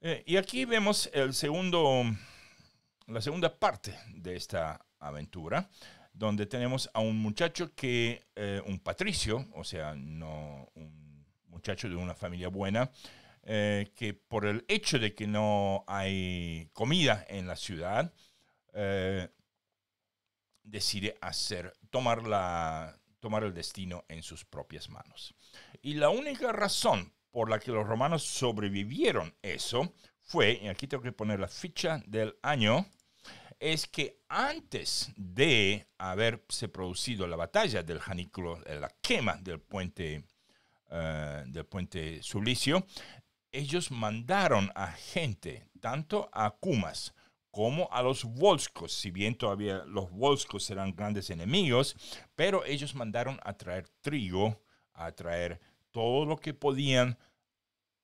Eh, y aquí vemos el segundo, la segunda parte de esta aventura, donde tenemos a un muchacho que, un patricio, o sea, no un muchacho de una familia buena, que por el hecho de que no hay comida en la ciudad, decide hacer, tomar, la, tomar el destino en sus propias manos. Y la única razón por la que los romanos sobrevivieron eso fue, y aquí tengo que poner la ficha del año, es que antes de haberse producido la batalla del Janículo, eh, la quema del puente, Sulicio, eh, del puente Sublicio, ellos mandaron a gente, tanto a Cumas como a los Volscos, si bien todavía los Volscos eran grandes enemigos, pero ellos mandaron a traer trigo, a traer todo lo que podían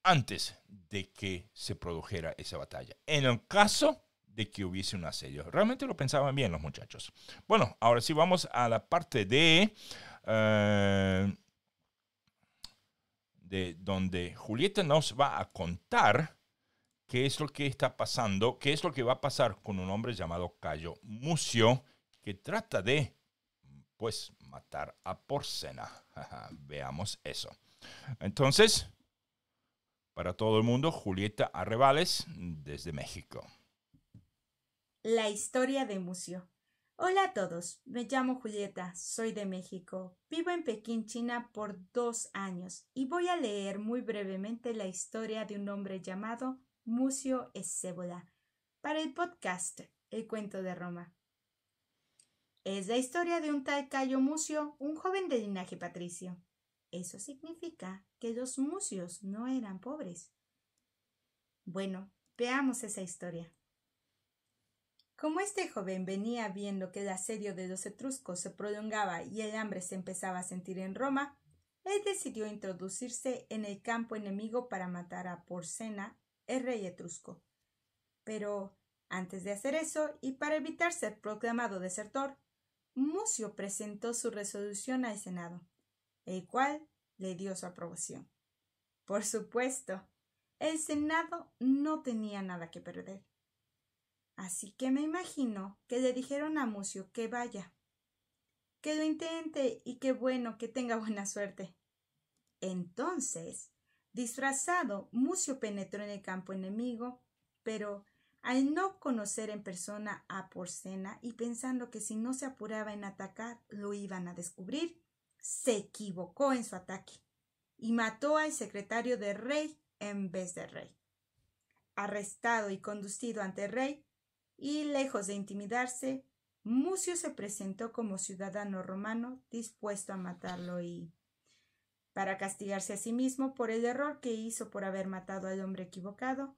antes de que se produjera esa batalla. En el caso de que hubiese un asedio. Realmente lo pensaban bien los muchachos. Bueno, ahora sí vamos a la parte de... Eh, de donde Julieta nos va a contar qué es lo que está pasando, qué es lo que va a pasar con un hombre llamado Cayo Mucio, que trata de, pues, matar a Porcena. Veamos eso. Entonces, para todo el mundo, Julieta Arrebales, desde México. La historia de Mucio. Hola a todos, me llamo Julieta, soy de México, vivo en Pekín, China por dos años y voy a leer muy brevemente la historia de un hombre llamado Mucio Escébola para el podcast El cuento de Roma. Es la historia de un tal Cayo Mucio, un joven de linaje patricio. Eso significa que los mucios no eran pobres. Bueno, veamos esa historia. Como este joven venía viendo que el asedio de los etruscos se prolongaba y el hambre se empezaba a sentir en Roma, él decidió introducirse en el campo enemigo para matar a Porcena rey etrusco. Pero antes de hacer eso, y para evitar ser proclamado desertor, Mucio presentó su resolución al Senado, el cual le dio su aprobación. Por supuesto, el Senado no tenía nada que perder. Así que me imagino que le dijeron a Mucio que vaya, que lo intente y qué bueno que tenga buena suerte. Entonces, Disfrazado, Mucio penetró en el campo enemigo, pero al no conocer en persona a Porcena y pensando que si no se apuraba en atacar lo iban a descubrir, se equivocó en su ataque y mató al secretario de rey en vez de rey. Arrestado y conducido ante el rey, y lejos de intimidarse, Mucio se presentó como ciudadano romano dispuesto a matarlo y para castigarse a sí mismo por el error que hizo por haber matado al hombre equivocado,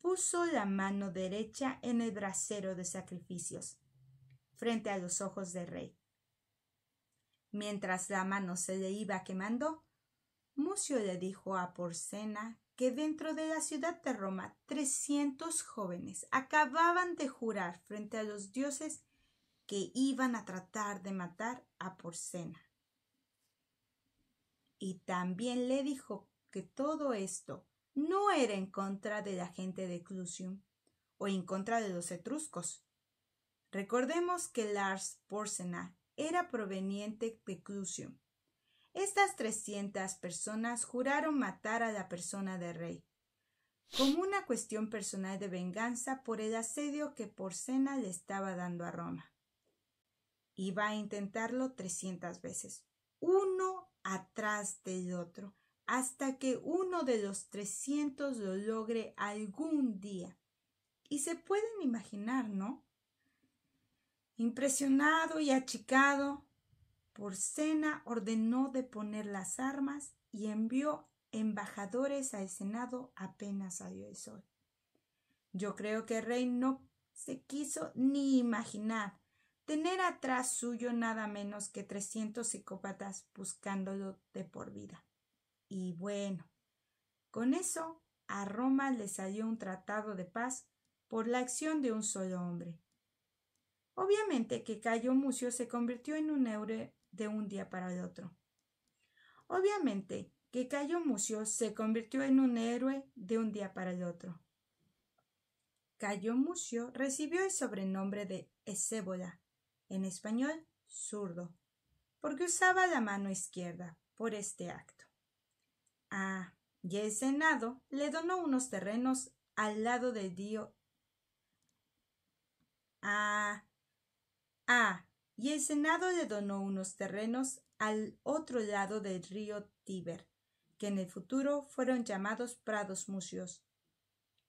puso la mano derecha en el brasero de sacrificios, frente a los ojos del rey. Mientras la mano se le iba quemando, Mucio le dijo a Porcena que dentro de la ciudad de Roma trescientos jóvenes acababan de jurar frente a los dioses que iban a tratar de matar a Porcena y también le dijo que todo esto no era en contra de la gente de Clusium o en contra de los etruscos. Recordemos que Lars Porsena era proveniente de Clusium. Estas 300 personas juraron matar a la persona de rey, como una cuestión personal de venganza por el asedio que Porsena le estaba dando a Roma. Iba a intentarlo 300 veces, uno atrás del otro hasta que uno de los 300 lo logre algún día. Y se pueden imaginar, ¿no? Impresionado y achicado, por cena ordenó de poner las armas y envió embajadores al Senado apenas salió el sol. Yo creo que el rey no se quiso ni imaginar tener atrás suyo nada menos que 300 psicópatas buscándolo de por vida. Y bueno, con eso a Roma le salió un tratado de paz por la acción de un solo hombre. Obviamente que Cayo Mucio se convirtió en un héroe de un día para el otro. Obviamente que Cayo Mucio se convirtió en un héroe de un día para el otro. Cayo Mucio recibió el sobrenombre de Esébola en español zurdo, porque usaba la mano izquierda por este acto. Ah, y el Senado le donó unos terrenos al lado del río. Ah, ah, y el Senado le donó unos terrenos al otro lado del río Tíber, que en el futuro fueron llamados prados mucios.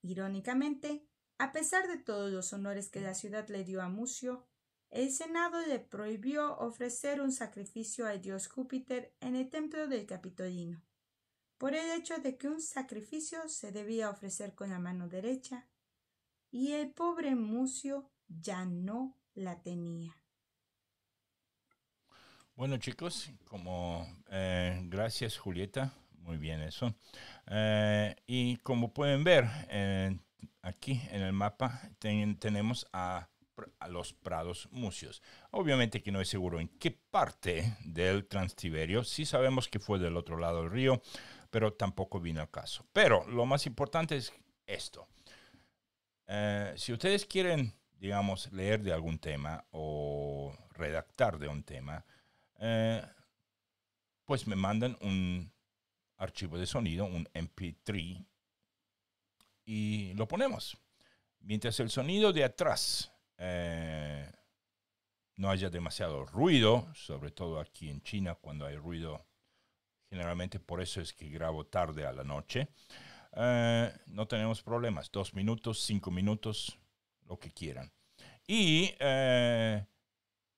Irónicamente, a pesar de todos los honores que la ciudad le dio a Mucio, el Senado le prohibió ofrecer un sacrificio al dios Júpiter en el templo del Capitolino, por el hecho de que un sacrificio se debía ofrecer con la mano derecha, y el pobre Mucio ya no la tenía. Bueno chicos, como eh, gracias Julieta, muy bien eso. Eh, y como pueden ver eh, aquí en el mapa tenemos a a los prados mucios. Obviamente que no es seguro en qué parte del Transtiberio, sí sabemos que fue del otro lado del río, pero tampoco vino al caso. Pero lo más importante es esto. Eh, si ustedes quieren, digamos, leer de algún tema o redactar de un tema, eh, pues me mandan un archivo de sonido, un MP3, y lo ponemos. Mientras el sonido de atrás eh, no haya demasiado ruido, sobre todo aquí en China cuando hay ruido. Generalmente por eso es que grabo tarde a la noche. Eh, no tenemos problemas. Dos minutos, cinco minutos, lo que quieran. Y eh,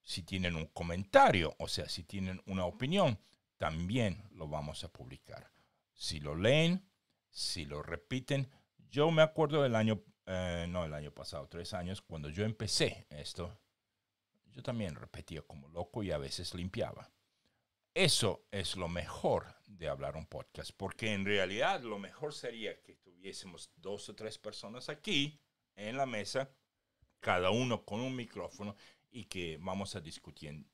si tienen un comentario, o sea, si tienen una opinión, también lo vamos a publicar. Si lo leen, si lo repiten. Yo me acuerdo del año eh, no el año pasado, tres años, cuando yo empecé esto, yo también repetía como loco y a veces limpiaba. Eso es lo mejor de hablar un podcast, porque en realidad lo mejor sería que tuviésemos dos o tres personas aquí en la mesa, cada uno con un micrófono y que vamos a discutir,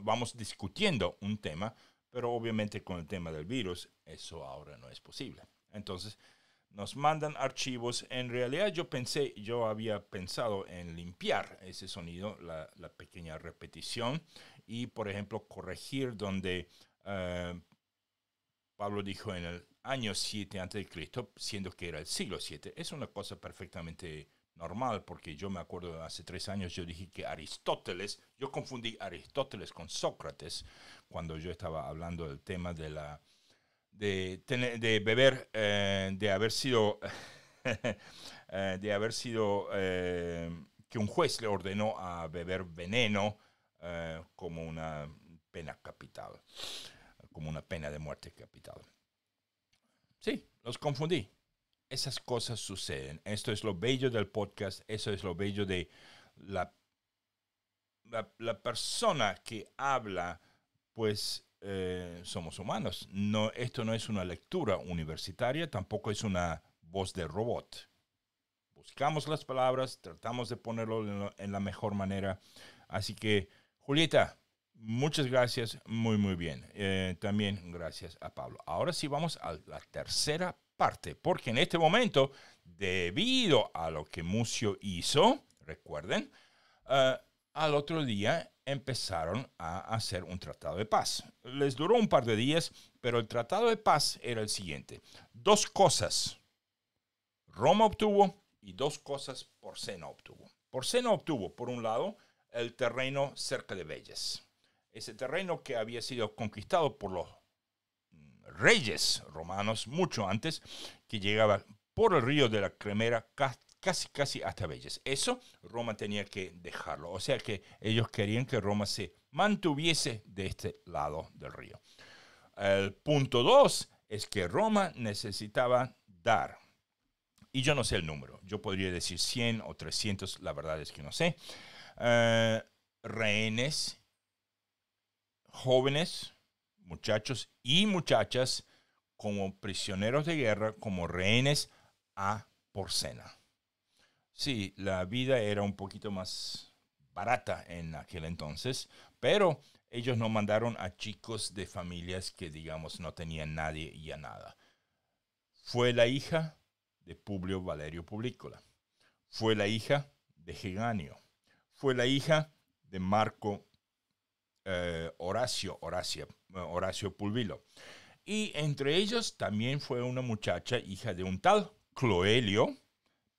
vamos discutiendo un tema, pero obviamente con el tema del virus eso ahora no es posible. Entonces, nos mandan archivos. En realidad yo pensé, yo había pensado en limpiar ese sonido, la, pequeña repetición, y por ejemplo corregir donde eh, Pablo dijo en el año 7 a.C., siendo que era el siglo 7. Es una cosa perfectamente normal, porque yo me acuerdo hace tres años yo dije que Aristóteles, yo confundí Aristóteles con Sócrates cuando yo estaba hablando del tema de la de, de beber, eh, de haber sido, eh, de haber sido eh, que un juez le ordenó a beber veneno como una pena capital, como una pena de muerte capital. Sí, los confundí. Esas cosas suceden. Esto es lo bello del podcast, eso es lo bello de la, la persona que habla, pues eh, somos humanos. No, esto no es una lectura universitaria, tampoco es una voz de robot. Buscamos las palabras, tratamos de ponerlo en, la mejor manera. Así que, Julieta, muchas gracias, muy, muy bien. Eh, también gracias a Pablo. Ahora sí vamos a la tercera parte, porque en este momento, debido a lo que Mucio hizo, recuerden, eh, al otro día empezaron a hacer un tratado de paz. Les duró un par de días, pero el tratado de paz era el siguiente. Dos cosas Roma obtuvo y dos cosas Porcena obtuvo. Porcena obtuvo, por un lado, el terreno cerca de Belles. Ese terreno que había sido conquistado por los reyes romanos mucho antes, que llegaba por el río de la Cremera casi, casi hasta Belles. Eso Roma tenía que dejarlo. O sea que ellos querían que Roma se mantuviese de este lado del río. El punto dos es que Roma necesitaba dar. Y yo no sé el número. Yo podría decir 100 o 300, la verdad es que no sé. Eh, rehenes, jóvenes, muchachos y muchachas como prisioneros de guerra, como rehenes a Porcena. Sí, la vida era un poquito más barata en aquel entonces, pero ellos no mandaron a chicos de familias que, digamos, no tenían nadie y a nada. Fue la hija de Publio Valerio Publicola. Fue la hija de Geganio, Fue la hija de Marco eh, Horacio, eh, Horacio Pulvilo. Y entre ellos también fue una muchacha hija de un tal Cloelio,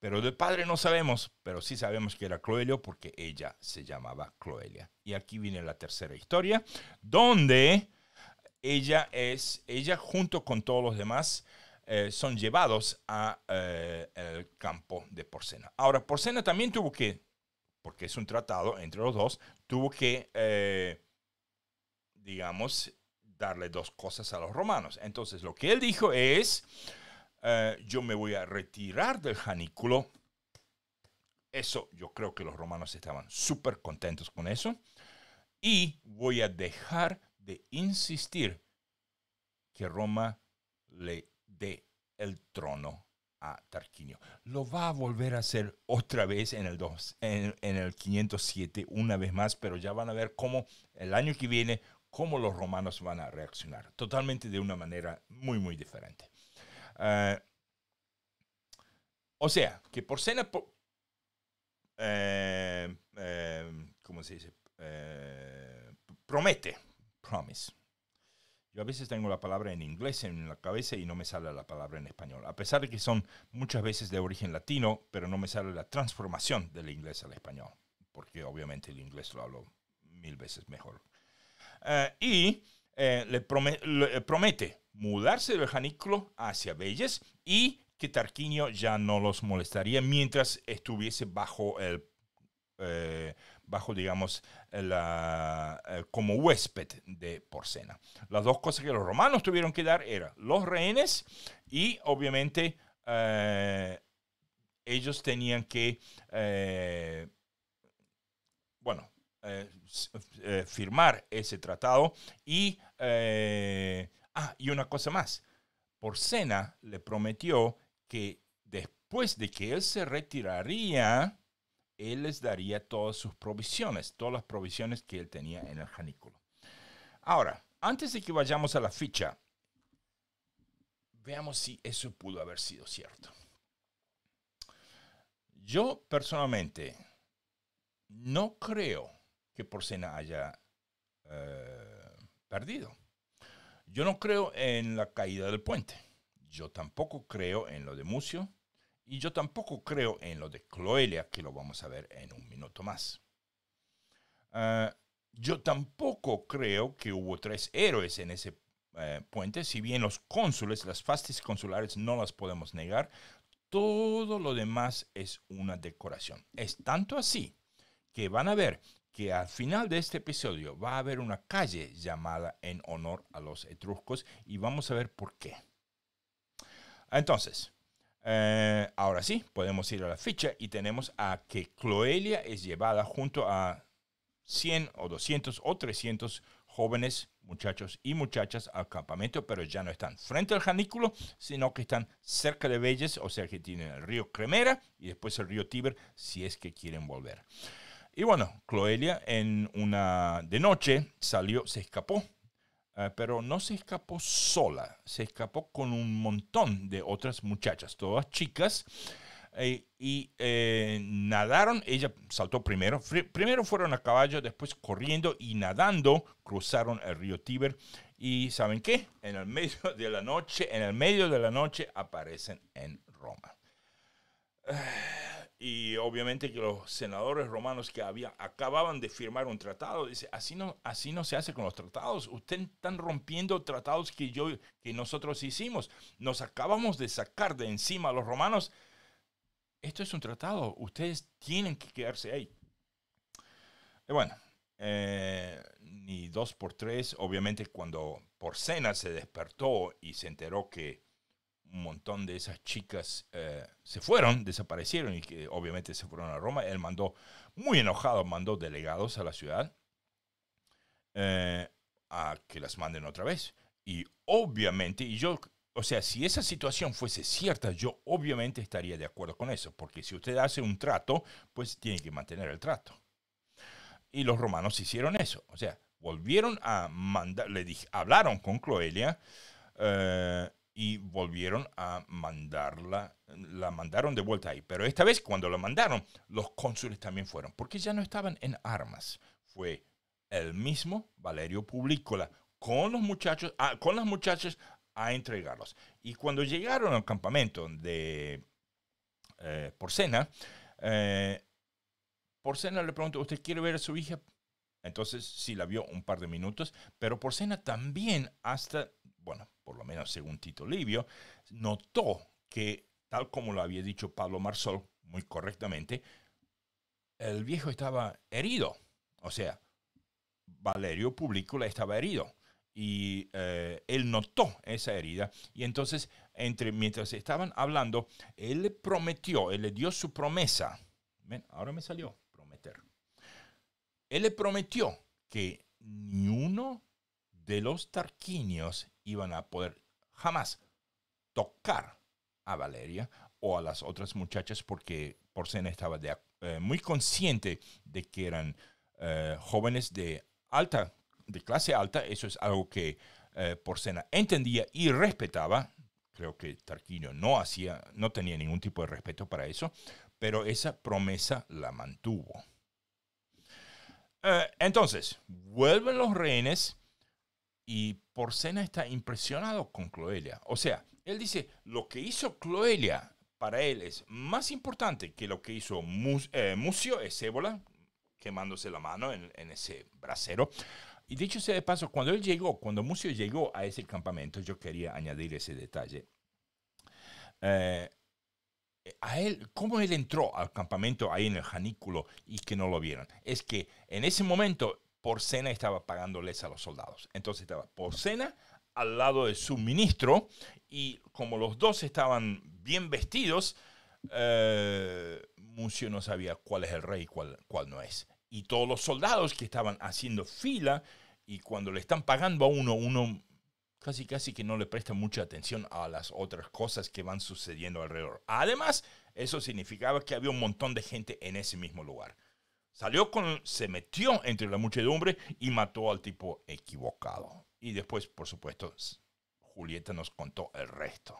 pero del padre no sabemos, pero sí sabemos que era Cloelio porque ella se llamaba Cloelia. Y aquí viene la tercera historia, donde ella es, ella junto con todos los demás, eh, son llevados al eh, campo de Porcena. Ahora, Porcena también tuvo que, porque es un tratado entre los dos, tuvo que, eh, digamos, darle dos cosas a los romanos. Entonces, lo que él dijo es, eh, yo me voy a retirar del janículo. Eso yo creo que los romanos estaban súper contentos con eso. Y voy a dejar de insistir que Roma le dé el trono a Tarquinio. Lo va a volver a hacer otra vez en el, 2 en el 507, una vez más, pero ya van a ver cómo el año que viene, cómo los romanos van a reaccionar. Totalmente de una manera muy, muy diferente. Eh, o sea, que por cena... Eh, eh, ¿Cómo se dice? promete. Promise. Yo a veces tengo la palabra en inglés en la cabeza y no me sale la palabra en español. A pesar de que son muchas veces de origen latino, pero no me sale la transformación del inglés al español. Porque obviamente el inglés lo hablo mil veces mejor. y eh, le, eh, promete mudarse del Janículo hacia Belles y que Tarquinio ya no los molestaría mientras estuviese bajo el eh, bajo, digamos, la, como huésped de Porcena. Las dos cosas que los romanos tuvieron que dar eran los rehenes y, obviamente, ellos tenían que, bueno, eh, eh, firmar ese tratado. Y, eh, ah, y una cosa más, Porcena le prometió que después de que él se retiraría, él les daría todas sus provisiones, todas las provisiones que él tenía en el janículo. Ahora, antes de que vayamos a la ficha, veamos si eso pudo haber sido cierto. Yo personalmente no creo por Porcena haya eh, perdido. Yo no creo en la caída del puente. Yo tampoco creo en lo de Mucio. Y yo tampoco creo en lo de Cloelia, que lo vamos a ver en un minuto más. Eh, yo tampoco creo que hubo tres héroes en ese eh, puente, si bien los cónsules, las fastis consulares no las podemos negar, todo lo demás es una decoración. Es tanto así que van a ver que al final de este episodio va a haber una calle llamada en honor a los etruscos y vamos a ver por qué. Entonces, eh, ahora sí, podemos ir a la ficha y tenemos a que Cloelia es llevada junto a 100 o 200 o 300 jóvenes muchachos y muchachas al campamento, pero ya no están frente al janículo, sino que están cerca de Belles, o sea que tienen el río Cremera y después el río Tíber si es que quieren volver. Y bueno, Cloelia en una de noche salió, se escapó, eh, pero no se escapó sola, se escapó con un montón de otras muchachas, todas chicas, eh, y eh, nadaron, ella saltó primero, primero fueron a caballo, después corriendo y nadando cruzaron el río Tíber y ¿saben qué? En el medio de la noche, en el medio de la noche aparecen en Roma y obviamente que los senadores romanos que había, acababan de firmar un tratado, dice, así no, así no se hace con los tratados, ustedes están rompiendo tratados que, yo, que nosotros hicimos, nos acabamos de sacar de encima a los romanos, esto es un tratado, ustedes tienen que quedarse ahí. Y bueno, eh, ni dos por tres, obviamente cuando Porcena se despertó y se enteró que un montón de esas chicas eh, se fueron, desaparecieron y que obviamente se fueron a Roma. Él mandó, muy enojado, mandó delegados a la ciudad eh, a que las manden otra vez. Y obviamente, yo, o sea, si esa situación fuese cierta, yo obviamente estaría de acuerdo con eso, porque si usted hace un trato, pues tiene que mantener el trato. Y los romanos hicieron eso, o sea, volvieron a mandar, le dije, hablaron con Cloelia. Eh, y volvieron a mandarla, la mandaron de vuelta ahí. Pero esta vez cuando la mandaron, los cónsules también fueron, porque ya no estaban en armas. Fue el mismo Valerio Publícola con los muchachos, ah, con las muchachas a entregarlos. Y cuando llegaron al campamento de eh, Porcena, eh, Porcena le preguntó, ¿usted quiere ver a su hija? Entonces sí la vio un par de minutos, pero Porcena también hasta bueno, por lo menos según Tito Livio, notó que, tal como lo había dicho Pablo Marsol muy correctamente, el viejo estaba herido. O sea, Valerio Publicula estaba herido. Y eh, él notó esa herida. Y entonces, entre, mientras estaban hablando, él le prometió, él le dio su promesa. ¿Ven? Ahora me salió prometer. Él le prometió que ni uno de los tarquinios iban a poder jamás tocar a Valeria o a las otras muchachas porque Porcena estaba eh, muy consciente de que eran eh, jóvenes de alta, de clase alta. Eso es algo que eh, Porcena entendía y respetaba. Creo que Tarquinio no hacía, no tenía ningún tipo de respeto para eso, pero esa promesa la mantuvo. entonces, vuelven los rehenes y Porcena está impresionado con Cloelia. O sea, él dice, lo que hizo Cloelia para él es más importante que lo que hizo eh, Mucio, es ébola, quemándose la mano en, ese brasero. Y dicho sea de paso, cuando él llegó, cuando Mucio llegó a ese campamento, yo quería añadir ese detalle. Eh, a él, cómo él entró al campamento ahí en el janículo y que no lo vieron. Es que en ese momento por cena estaba pagándoles a los soldados. Entonces estaba por cena al lado de su ministro y como los dos estaban bien vestidos, eh, Muncio no sabía cuál es el rey y cuál no es. Y todos los soldados que estaban haciendo fila y cuando le están pagando a uno, uno casi casi que no le presta mucha atención a las otras cosas que van sucediendo alrededor. Además, eso significaba que había un montón de gente en ese mismo lugar. Salió con, se metió entre la muchedumbre y mató al tipo equivocado. Y después, por supuesto, Julieta nos contó el resto.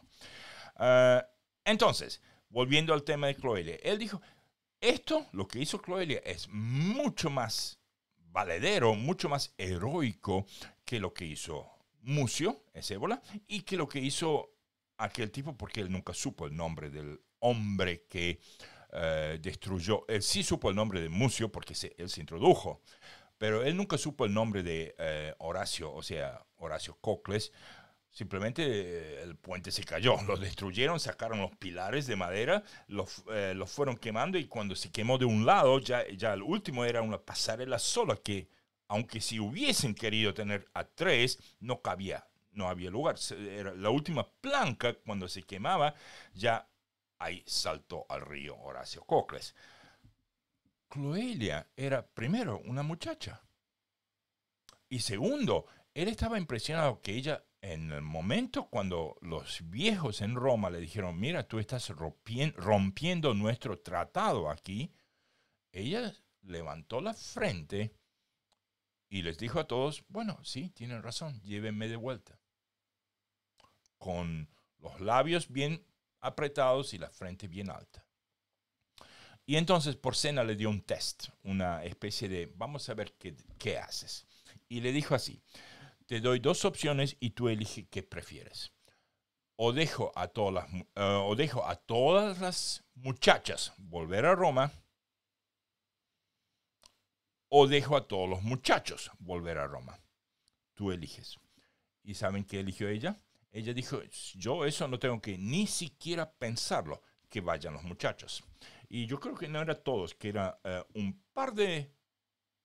Eh, entonces, volviendo al tema de Cloelia, él dijo, esto, lo que hizo Cloelia, es mucho más valedero, mucho más heroico que lo que hizo Mucio, es ébola, y que lo que hizo aquel tipo, porque él nunca supo el nombre del hombre que eh, destruyó. Él sí supo el nombre de Mucio porque él se introdujo, pero él nunca supo el nombre de eh, Horacio, o sea, Horacio Cocles. Simplemente eh, el puente se cayó, lo destruyeron, sacaron los pilares de madera, los, fueron quemando y cuando se quemó de un lado, ya, ya el último era una pasarela sola que, aunque si hubiesen querido tener a tres, no cabía, no había lugar. Era la última planca, cuando se quemaba, ya ahí saltó al río Horacio Cocles. Cloelia era, primero, una muchacha. Y segundo, él estaba impresionado que ella, en el momento cuando los viejos en Roma le dijeron, mira, tú estás rompiendo nuestro tratado aquí, ella levantó la frente y les dijo a todos, bueno, sí, tienen razón, llévenme de vuelta. Con los labios bien apretados y la frente bien alta. Y entonces Porcena le dio un test, una especie de, vamos a ver qué, qué haces. Y le dijo así, te doy dos opciones y tú eliges qué prefieres. O dejo a todas las, eh, o dejo a todas las muchachas volver a Roma, o dejo a todos los muchachos volver a Roma. Tú eliges. ¿Y saben qué eligió ella? Ella dijo, yo eso no tengo que ni siquiera pensarlo, que vayan los muchachos. Y yo creo que no era todos, que era eh, un par de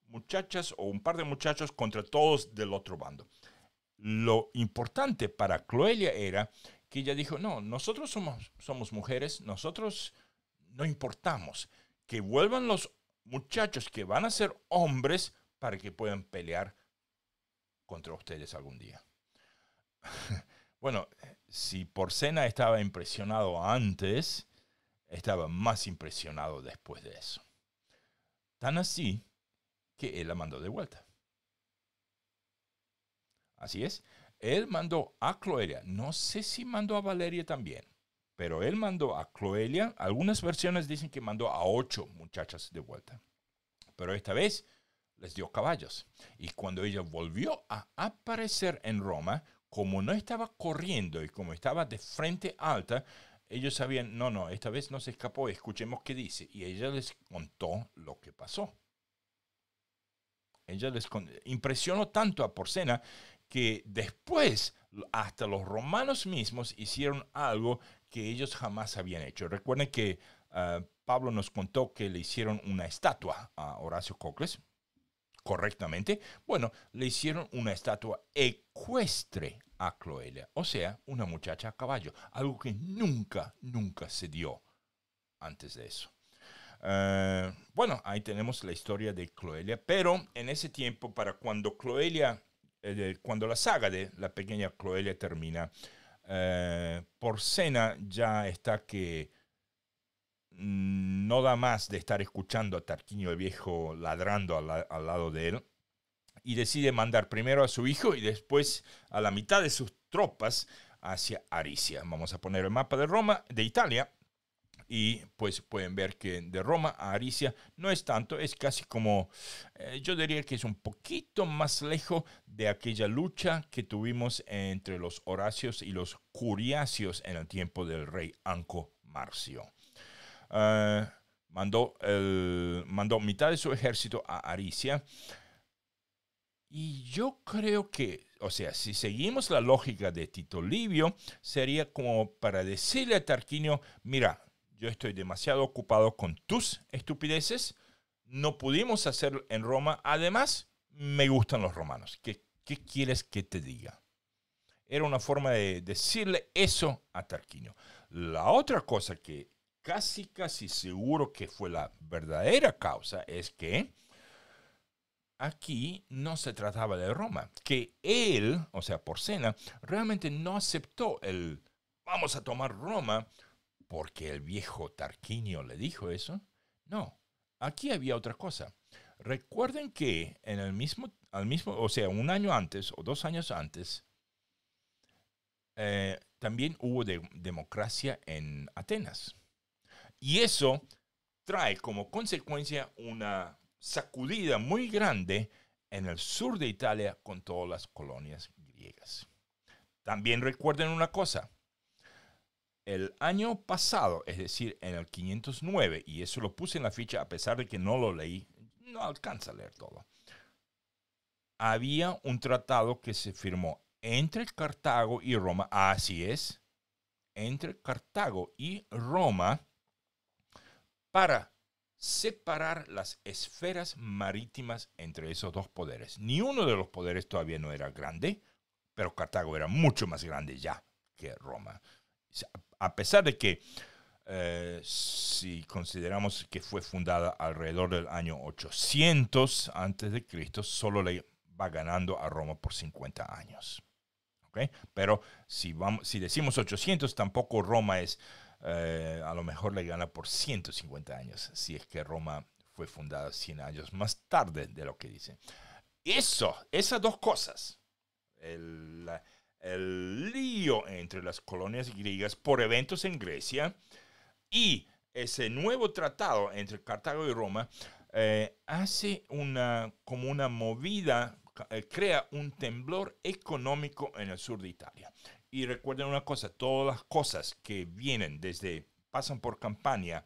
muchachas o un par de muchachos contra todos del otro bando. Lo importante para Cloelia era que ella dijo, no, nosotros somos, somos mujeres, nosotros no importamos, que vuelvan los muchachos que van a ser hombres para que puedan pelear contra ustedes algún día. Bueno, si Porcena estaba impresionado antes, estaba más impresionado después de eso. Tan así que él la mandó de vuelta. Así es. Él mandó a Cloelia, no sé si mandó a Valeria también, pero él mandó a Cloelia, algunas versiones dicen que mandó a ocho muchachas de vuelta, pero esta vez les dio caballos. Y cuando ella volvió a aparecer en Roma, como no estaba corriendo y como estaba de frente alta, ellos sabían, no, no, esta vez no se escapó, escuchemos qué dice. Y ella les contó lo que pasó. Ella les impresionó tanto a Porcena que después hasta los romanos mismos hicieron algo que ellos jamás habían hecho. Recuerden que ah, Pablo nos contó que le hicieron una estatua a Horacio Cocles, correctamente, bueno, le hicieron una estatua ecuestre a Cloelia, o sea, una muchacha a caballo, algo que nunca, nunca se dio antes de eso. Eh, bueno, ahí tenemos la historia de Cloelia, pero en ese tiempo, para cuando Cloelia, eh, cuando la saga de la pequeña Cloelia termina, eh, por Porcena ya está que no da más de estar escuchando a Tarquinio el Viejo ladrando al, lado de él y decide mandar primero a su hijo y después a la mitad de sus tropas hacia Aricia. Vamos a poner el mapa de Roma, de Italia, y pues pueden ver que de Roma a Aricia no es tanto, es casi como, eh, yo diría que es un poquito más lejos de aquella lucha que tuvimos entre los Horacios y los Curiacios en el tiempo del rey Anco Marcio. Eh, mandó, el, mandó mitad de su ejército a Aricia. Y yo creo que, o sea, si seguimos la lógica de Tito Livio, sería como para decirle a Tarquinio, mira, yo estoy demasiado ocupado con tus estupideces, no pudimos hacerlo en Roma, además, me gustan los romanos, ¿qué, qué quieres que te diga? Era una forma de decirle eso a Tarquinio. La otra cosa que casi, casi seguro que fue la verdadera causa es que aquí no se trataba de Roma, que él, o sea, Porcena, realmente no aceptó el vamos a tomar Roma porque el viejo Tarquinio le dijo eso. No, aquí había otra cosa. Recuerden que en el mismo, al mismo o sea, un año antes o dos años antes, eh, también hubo democracia en Atenas. Y eso trae como consecuencia una sacudida muy grande en el sur de Italia con todas las colonias griegas. También recuerden una cosa, el año pasado, es decir, en el 509, y eso lo puse en la ficha a pesar de que no lo leí, no alcanza a leer todo, había un tratado que se firmó entre Cartago y Roma, así es, entre Cartago y Roma, para separar las esferas marítimas entre esos dos poderes. Ni uno de los poderes todavía no era grande, pero Cartago era mucho más grande ya que Roma. A pesar de que, eh, si consideramos que fue fundada alrededor del año 800 Cristo, solo le va ganando a Roma por 50 años. ¿Okay? Pero si, vamos, si decimos 800, tampoco Roma es eh, a lo mejor le gana por 150 años, si es que Roma fue fundada 100 años más tarde de lo que dice. Eso, esas dos cosas, el, lío entre las colonias griegas por eventos en Grecia y ese nuevo tratado entre Cartago y Roma, eh, hace como una movida, eh, crea un temblor económico en el sur de Italia. Y recuerden una cosa, todas las cosas que vienen desde, pasan por campaña,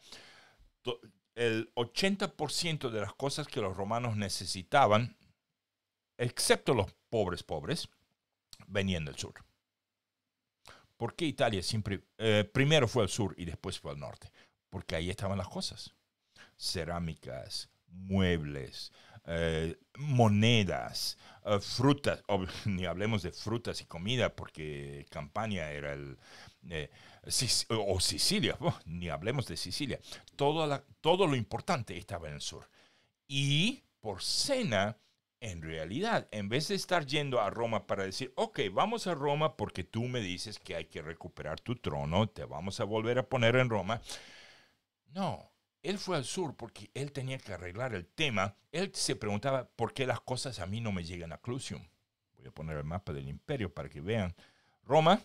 el 80% de las cosas que los romanos necesitaban, excepto los pobres pobres, venían del sur. ¿Por qué Italia siempre, eh, primero fue al sur y después fue al norte? Porque ahí estaban las cosas. Cerámicas, muebles, eh, monedas, eh, frutas, ni hablemos de frutas y comida porque Campania era el... Eh, o Sicilia, ni hablemos de Sicilia. todo lo importante estaba en el sur. Y por cena, en realidad, en vez de estar yendo a Roma para decir, ok, vamos a Roma porque tú me dices que hay que recuperar tu trono, te vamos a volver a poner en Roma. No, él fue al sur porque él tenía que arreglar el tema. Él se preguntaba por qué las cosas a mí no me llegan a Clusium. Voy a poner el mapa del imperio para que vean. Roma,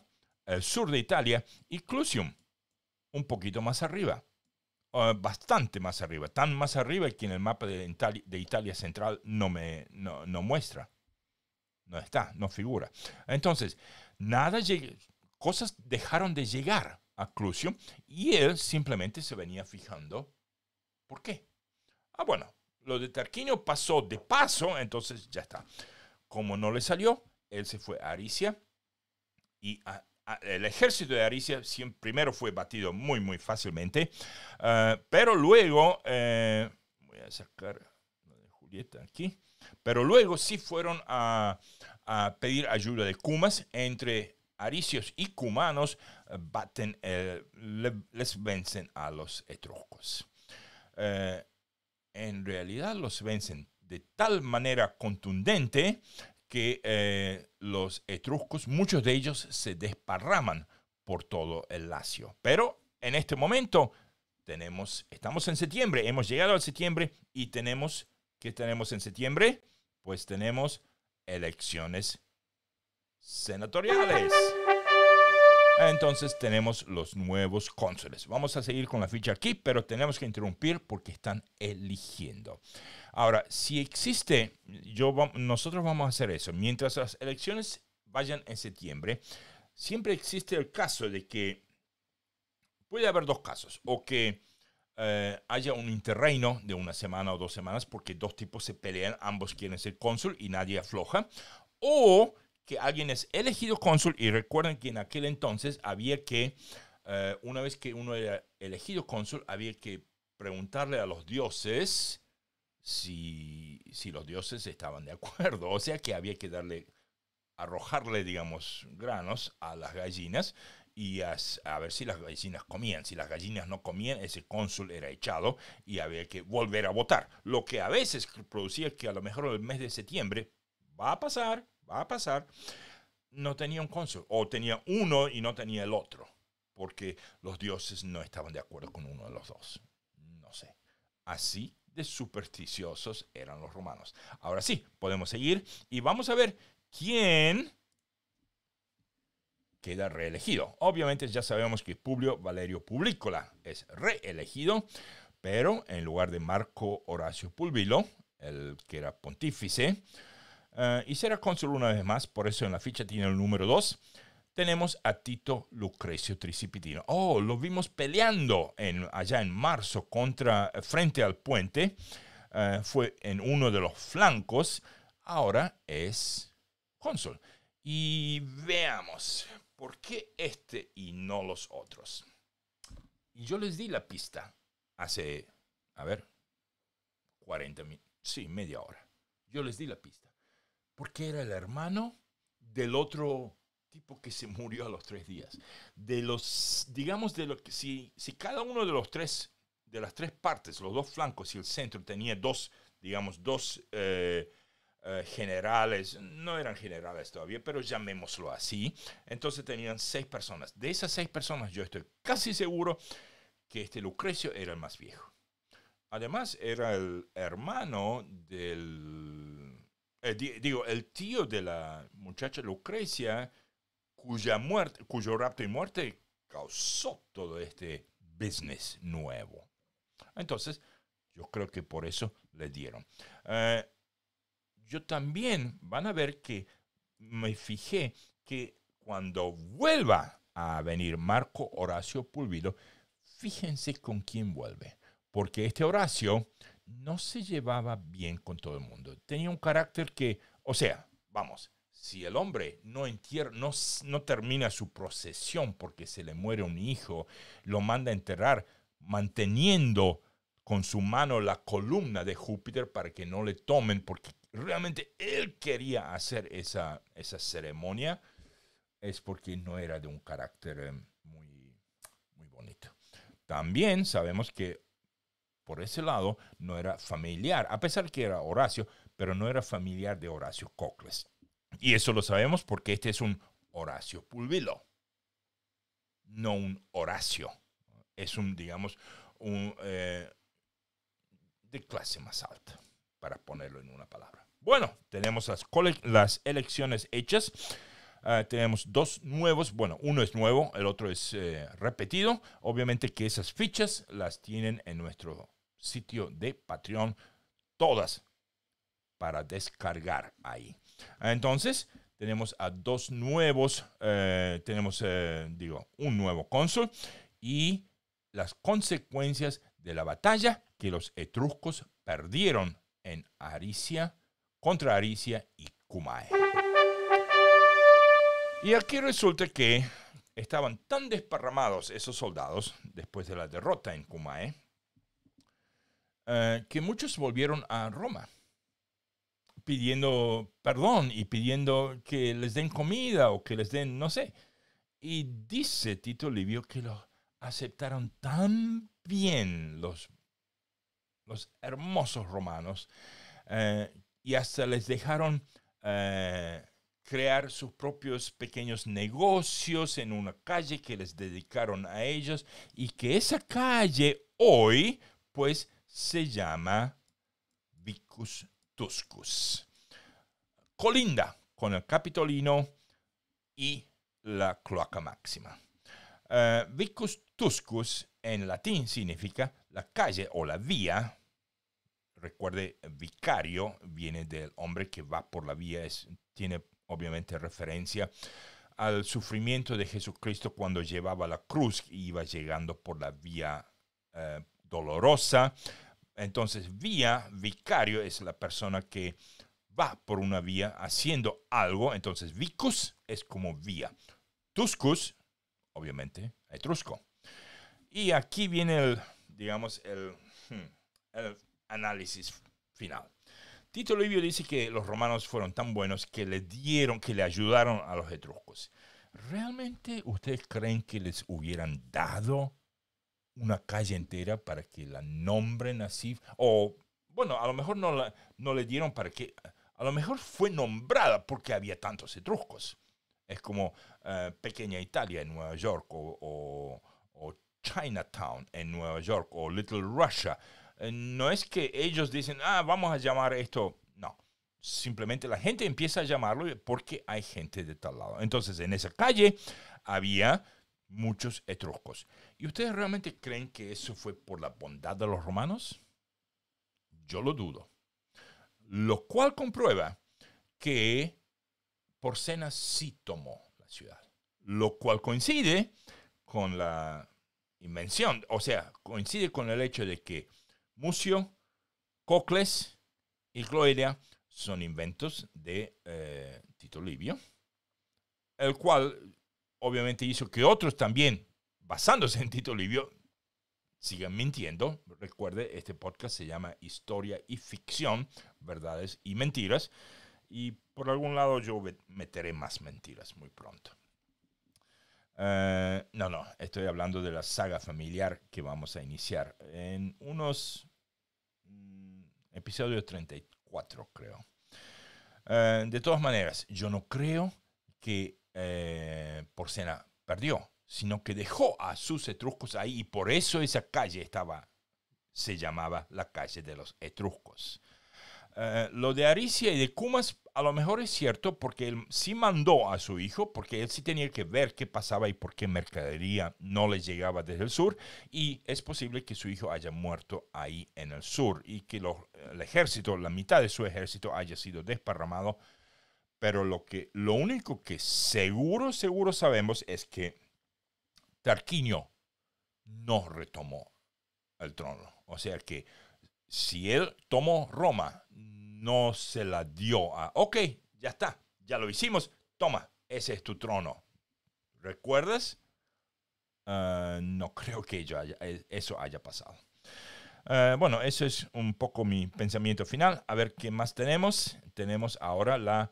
el sur de Italia y Clusium, un poquito más arriba. Ah, bastante más arriba, tan más arriba que en el mapa de Italia, Central no, me, muestra. No está, no figura. Entonces, nada cosas dejaron de llegar a Clusium y él simplemente se venía fijando ¿Por qué? Ah, bueno, lo de Tarquinio pasó de paso, entonces ya está. Como no le salió, él se fue a Aricia y el ejército de Aricia primero fue batido muy, muy fácilmente, eh, pero luego, eh, voy a sacar la de Julieta aquí, pero luego sí fueron a, pedir ayuda de Cumas entre aricios y cumanos eh, baten les vencen a los etruscos. Eh, en realidad los vencen de tal manera contundente que eh, los etruscos, muchos de ellos, se desparraman por todo el Lacio. Pero en este momento tenemos, estamos en septiembre, hemos llegado al septiembre y tenemos, ¿qué tenemos en septiembre? Pues tenemos elecciones senatoriales. Entonces tenemos los nuevos cónsules. Vamos a seguir con la ficha aquí, pero tenemos que interrumpir porque están eligiendo. Ahora, si existe, yo, nosotros vamos a hacer eso. Mientras las elecciones vayan en septiembre, siempre existe el caso de que puede haber dos casos. O que eh, haya un interreino de una semana o dos semanas porque dos tipos se pelean, ambos quieren ser cónsul y nadie afloja. O que alguien es elegido cónsul, y recuerden que en aquel entonces había que, eh, una vez que uno era elegido cónsul, había que preguntarle a los dioses si, los dioses estaban de acuerdo, o sea que había que darle, arrojarle, digamos, granos a las gallinas y a, a, ver si las gallinas comían. Si las gallinas no comían, ese cónsul era echado y había que volver a votar. Lo que a veces producía que a lo mejor el mes de septiembre va a pasar, va a pasar, no tenía un cónsul, o tenía uno y no tenía el otro, porque los dioses no estaban de acuerdo con uno de los dos. No sé. Así de supersticiosos eran los romanos. Ahora sí, podemos seguir y vamos a ver quién queda reelegido. Obviamente ya sabemos que Publio Valerio Publícola es reelegido, pero en lugar de Marco Horacio Pulvilo, el que era pontífice, eh, y será Consul una vez más, por eso en la ficha tiene el número 2. Tenemos a Tito Lucrecio Tricipitino. Oh, lo vimos peleando en, allá en marzo contra, eh, frente al puente. Eh, fue en uno de los flancos. Ahora es Consul. Y veamos, ¿por qué este y no los otros? Y yo les di la pista hace, a ver, 40 minutos, sí, media hora. Yo les di la pista porque era el hermano del otro tipo que se murió a los tres días. De los, digamos, de lo que, si, si cada uno de los tres, de las tres partes, los dos flancos y el centro tenía dos, digamos, dos eh, eh, generales, no eran generales todavía, pero llamémoslo así, entonces tenían seis personas. De esas seis personas yo estoy casi seguro que este Lucrecio era el más viejo. Además, era el hermano del eh, digo, el tío de la muchacha Lucrecia, cuya muerte, cuyo rapto y muerte causó todo este business nuevo. Entonces, yo creo que por eso le dieron. Eh, yo también van a ver que me fijé que cuando vuelva a venir Marco Horacio Pulvido, fíjense con quién vuelve. Porque este Horacio no se llevaba bien con todo el mundo. Tenía un carácter que, o sea, vamos, si el hombre no, no, termina su procesión porque se le muere un hijo, lo manda a enterrar manteniendo con su mano la columna de Júpiter para que no le tomen, porque realmente él quería hacer esa, esa ceremonia, es porque no era de un carácter eh, muy, muy bonito. También sabemos que por ese lado, no era familiar, a pesar que era Horacio, pero no era familiar de Horacio Cocles. Y eso lo sabemos porque este es un Horacio Pulvilo, no un Horacio. Es un, digamos, un, eh, de clase más alta, para ponerlo en una palabra. Bueno, tenemos las, las elecciones hechas. Ah, tenemos dos nuevos, bueno, uno es nuevo, el otro es eh, repetido. Obviamente que esas fichas las tienen en nuestro sitio de Patreon, todas para descargar ahí. Entonces, tenemos a dos nuevos, eh, tenemos, eh, digo, un nuevo cónsul y las consecuencias de la batalla que los etruscos perdieron en Aricia, contra Aricia y Cumae. Y aquí resulta que estaban tan desparramados esos soldados después de la derrota en Cumae, eh, que muchos volvieron a Roma pidiendo perdón y pidiendo que les den comida o que les den, no sé. Y dice Tito Livio que lo aceptaron tan bien los, los hermosos romanos eh, y hasta les dejaron eh, crear sus propios pequeños negocios en una calle que les dedicaron a ellos y que esa calle hoy pues se llama Vicus Tuscus. Colinda con el Capitolino y la Cloaca Máxima. Eh, Vicus Tuscus en latín significa la calle o la vía. Recuerde, vicario viene del hombre que va por la vía, tiene obviamente referencia al sufrimiento de Jesucristo cuando llevaba la cruz y iba llegando por la vía eh, dolorosa. Entonces, vía, vicario es la persona que va por una vía haciendo algo. Entonces, vicus es como vía. Tuscus, obviamente, etrusco. Y aquí viene el, digamos, el, hmm, análisis final. Tito Livio dice que los romanos fueron tan buenos que le dieron, que le ayudaron a los etruscos. ¿Realmente ustedes creen que les hubieran dado una calle entera para que la nombren así, o bueno, a lo mejor no, la, no le dieron para que, a lo mejor fue nombrada porque había tantos etruscos. Es como eh, Pequeña Italia en Nueva York, o, Chinatown en Nueva York, o Little Russia. Eh, no es que ellos dicen, ah, vamos a llamar esto. No, simplemente la gente empieza a llamarlo porque hay gente de tal lado. Entonces, en esa calle había muchos etruscos. ¿Y ustedes realmente creen que eso fue por la bondad de los romanos? Yo lo dudo. Lo cual comprueba que Porcena sí tomó la ciudad, lo cual coincide con la invención, o sea, coincide con el hecho de que Mucio, Cocles y Cloelia son inventos de eh, Tito Livio, el cual obviamente hizo que otros también, basándose en Tito Livio, sigan mintiendo. Recuerde, este podcast se llama Historia y Ficción, Verdades y Mentiras. Y por algún lado yo meteré más mentiras muy pronto. Eh, no, no, estoy hablando de la saga familiar que vamos a iniciar en unos mm, episodios 34, creo. Eh, de todas maneras, yo no creo que eh, por cena perdió, sino que dejó a sus etruscos ahí y por eso esa calle estaba, se llamaba la calle de los etruscos. Eh, lo de Aricia y de Cumas a lo mejor es cierto porque él sí mandó a su hijo, porque él sí tenía que ver qué pasaba y por qué mercadería no le llegaba desde el sur, y es posible que su hijo haya muerto ahí en el sur y que el ejército, la mitad de su ejército haya sido desparramado pero lo, que, lo único que seguro, seguro sabemos es que Tarquinio no retomó el trono. O sea que si él tomó Roma, no se la dio a, ok, ya está, ya lo hicimos, toma, ese es tu trono. ¿Recuerdas? Ah, no creo que eh, eso haya pasado. Ah, bueno, eso es un poco mi pensamiento final. A ver qué más tenemos. Tenemos ahora la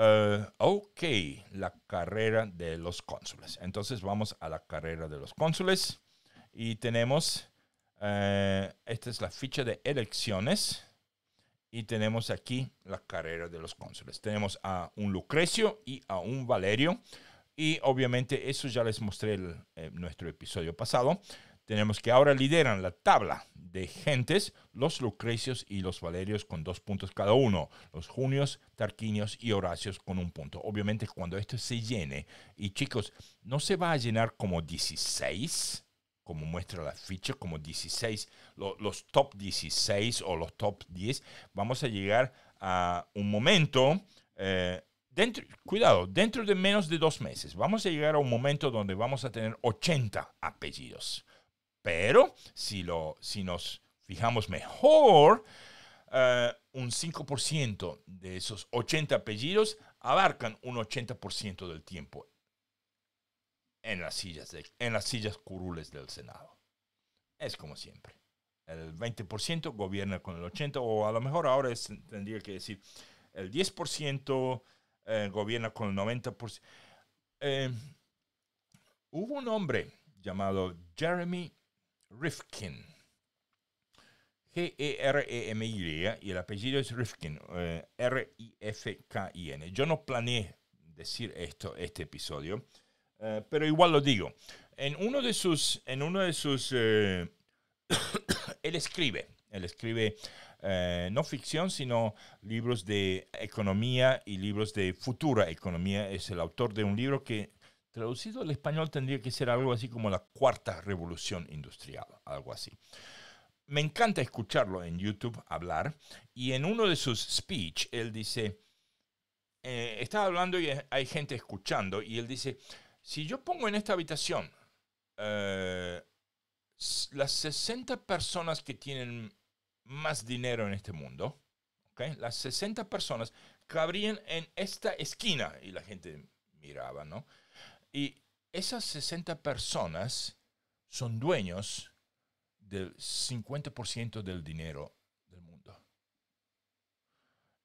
eh, ok, la carrera de los cónsules. Entonces vamos a la carrera de los cónsules y tenemos, eh, esta es la ficha de elecciones y tenemos aquí la carrera de los cónsules. Tenemos a un Lucrecio y a un Valerio y obviamente eso ya les mostré en eh, nuestro episodio pasado. Tenemos que ahora lideran la tabla de gentes los Lucrecios y los Valerios con dos puntos cada uno, los Junios, Tarquinios y Horacios con un punto. Obviamente cuando esto se llene, y chicos, no se va a llenar como 16, como muestra la ficha, como 16, los top 16 o los top 10, vamos a llegar a un momento... Eh, dentro, cuidado, dentro de menos de dos meses vamos a llegar a un momento donde vamos a tener 80 apellidos. Pero si, lo, si nos fijamos mejor, eh, un 5% de esos 80 apellidos abarcan un 80% del tiempo en las, sillas en las sillas curules del Senado. Es como siempre. El 20% gobierna con el 80%, o a lo mejor ahora es, tendría que decir, el 10% eh, gobierna con el 90%. Eh, hubo un hombre llamado Jeremy Rifkin. G-E-R-E-M-Y y el apellido es Rifkin, eh, R-I-F-K-I-N. Yo no planeé decir esto, este episodio, eh, pero igual lo digo. En uno de sus, en uno de sus, eh, él escribe, él escribe no ficción, sino libros de economía y libros de futura economía. Es el autor de un libro que Traducido el español tendría que ser algo así como la cuarta revolución industrial, algo así. Me encanta escucharlo en YouTube hablar y en uno de sus speech él dice, eh, está hablando y hay gente escuchando y él dice, si yo pongo en esta habitación eh, las 60 personas que tienen más dinero en este mundo, las 60 personas cabrían en esta esquina y la gente miraba, ¿no? Y esas 60 personas son dueños del 50% del dinero del mundo.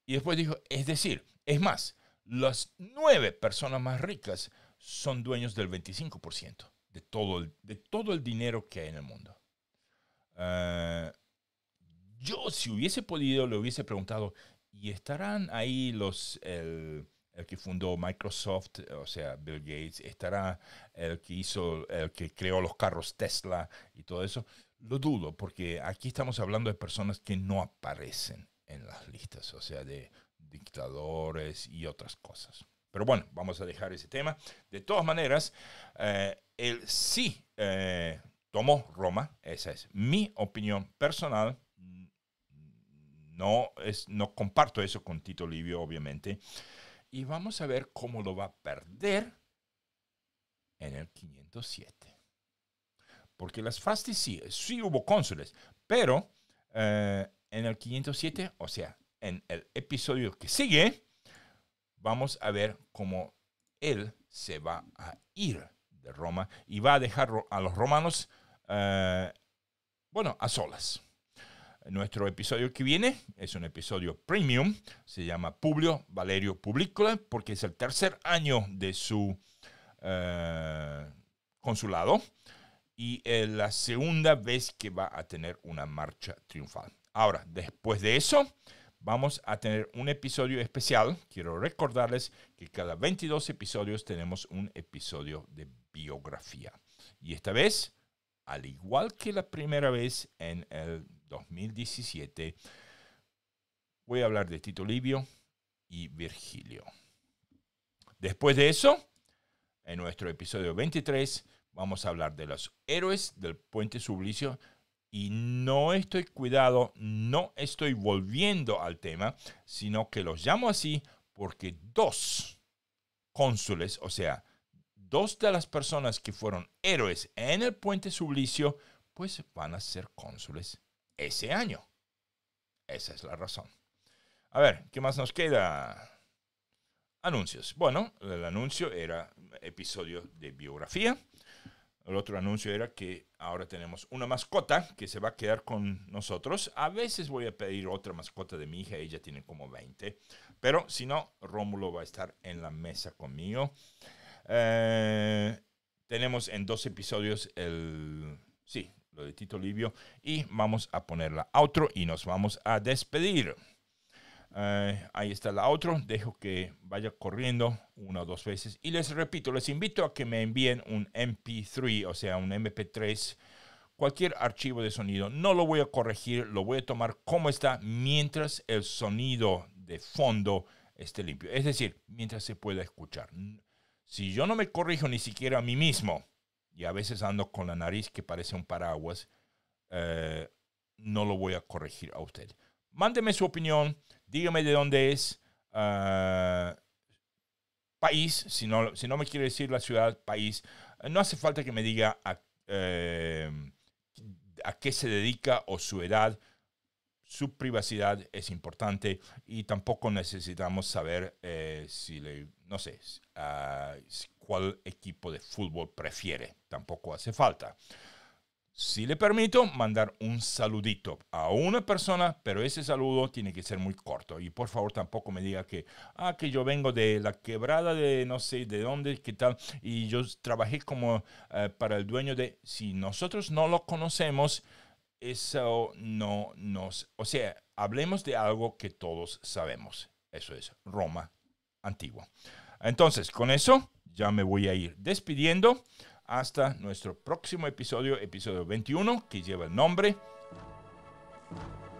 Y después dijo, es decir, es más, las nueve personas más ricas son dueños del 25% de todo, el, de todo el dinero que hay en el mundo. Eh, yo, si hubiese podido, le hubiese preguntado, ¿y estarán ahí los, el que fundó Microsoft, o sea, Bill Gates, estará el que hizo, el que creó los carros Tesla y todo eso. Lo dudo, porque aquí estamos hablando de personas que no aparecen en las listas, o sea, de dictadores y otras cosas. Pero bueno, vamos a dejar ese tema. De todas maneras, eh, él sí eh, tomó Roma, esa es mi opinión personal. No, es, no comparto eso con Tito Livio, obviamente y vamos a ver cómo lo va a perder en el 507. Porque las fastis sí, sí hubo cónsules, pero eh, en el 507, o sea, en el episodio que sigue, vamos a ver cómo él se va a ir de Roma y va a dejar a los romanos, eh, bueno, a solas. Nuestro episodio que viene es un episodio premium, se llama Publio Valerio Publicola, porque es el tercer año de su eh, consulado y es la segunda vez que va a tener una marcha triunfal. Ahora, después de eso, vamos a tener un episodio especial. Quiero recordarles que cada 22 episodios tenemos un episodio de biografía. Y esta vez, al igual que la primera vez en el 2017, voy a hablar de Tito Livio y Virgilio. Después de eso, en nuestro episodio 23, vamos a hablar de los héroes del puente Sublicio. Y no estoy cuidado, no estoy volviendo al tema, sino que los llamo así porque dos cónsules, o sea, dos de las personas que fueron héroes en el puente Sublicio, pues van a ser cónsules ese año. Esa es la razón. A ver, ¿qué más nos queda? Anuncios. Bueno, el anuncio era episodio de biografía. El otro anuncio era que ahora tenemos una mascota que se va a quedar con nosotros. A veces voy a pedir otra mascota de mi hija, ella tiene como 20. Pero si no, Rómulo va a estar en la mesa conmigo. Eh, tenemos en dos episodios el... Sí, lo de Tito Livio, y vamos a poner la outro y nos vamos a despedir. Eh, ahí está la outro, dejo que vaya corriendo una o dos veces. Y les repito, les invito a que me envíen un MP3, o sea, un MP3, cualquier archivo de sonido. No lo voy a corregir, lo voy a tomar como está mientras el sonido de fondo esté limpio. Es decir, mientras se pueda escuchar. Si yo no me corrijo ni siquiera a mí mismo, y a veces ando con la nariz que parece un paraguas, eh, no lo voy a corregir a usted. Mándeme su opinión, dígame de dónde es, ah, país, si no, si no me quiere decir la ciudad, país. No hace falta que me diga a, eh, qué se dedica o su edad. Su privacidad es importante y tampoco necesitamos saber eh, si le no sé cuál equipo de fútbol prefiere. Tampoco hace falta. Si le permito, mandar un saludito a una persona, pero ese saludo tiene que ser muy corto. Y por favor, tampoco me diga que, ah, que yo vengo de la quebrada de no sé de dónde, qué tal, y yo trabajé como eh, para el dueño de. Si nosotros no lo conocemos, eso no nos. O sea, hablemos de algo que todos sabemos. Eso es Roma antigua. Entonces, con eso ya me voy a ir despidiendo hasta nuestro próximo episodio, episodio 21, que lleva el nombre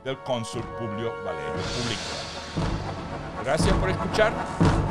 del cónsul Publio Valerio Público. Gracias por escuchar.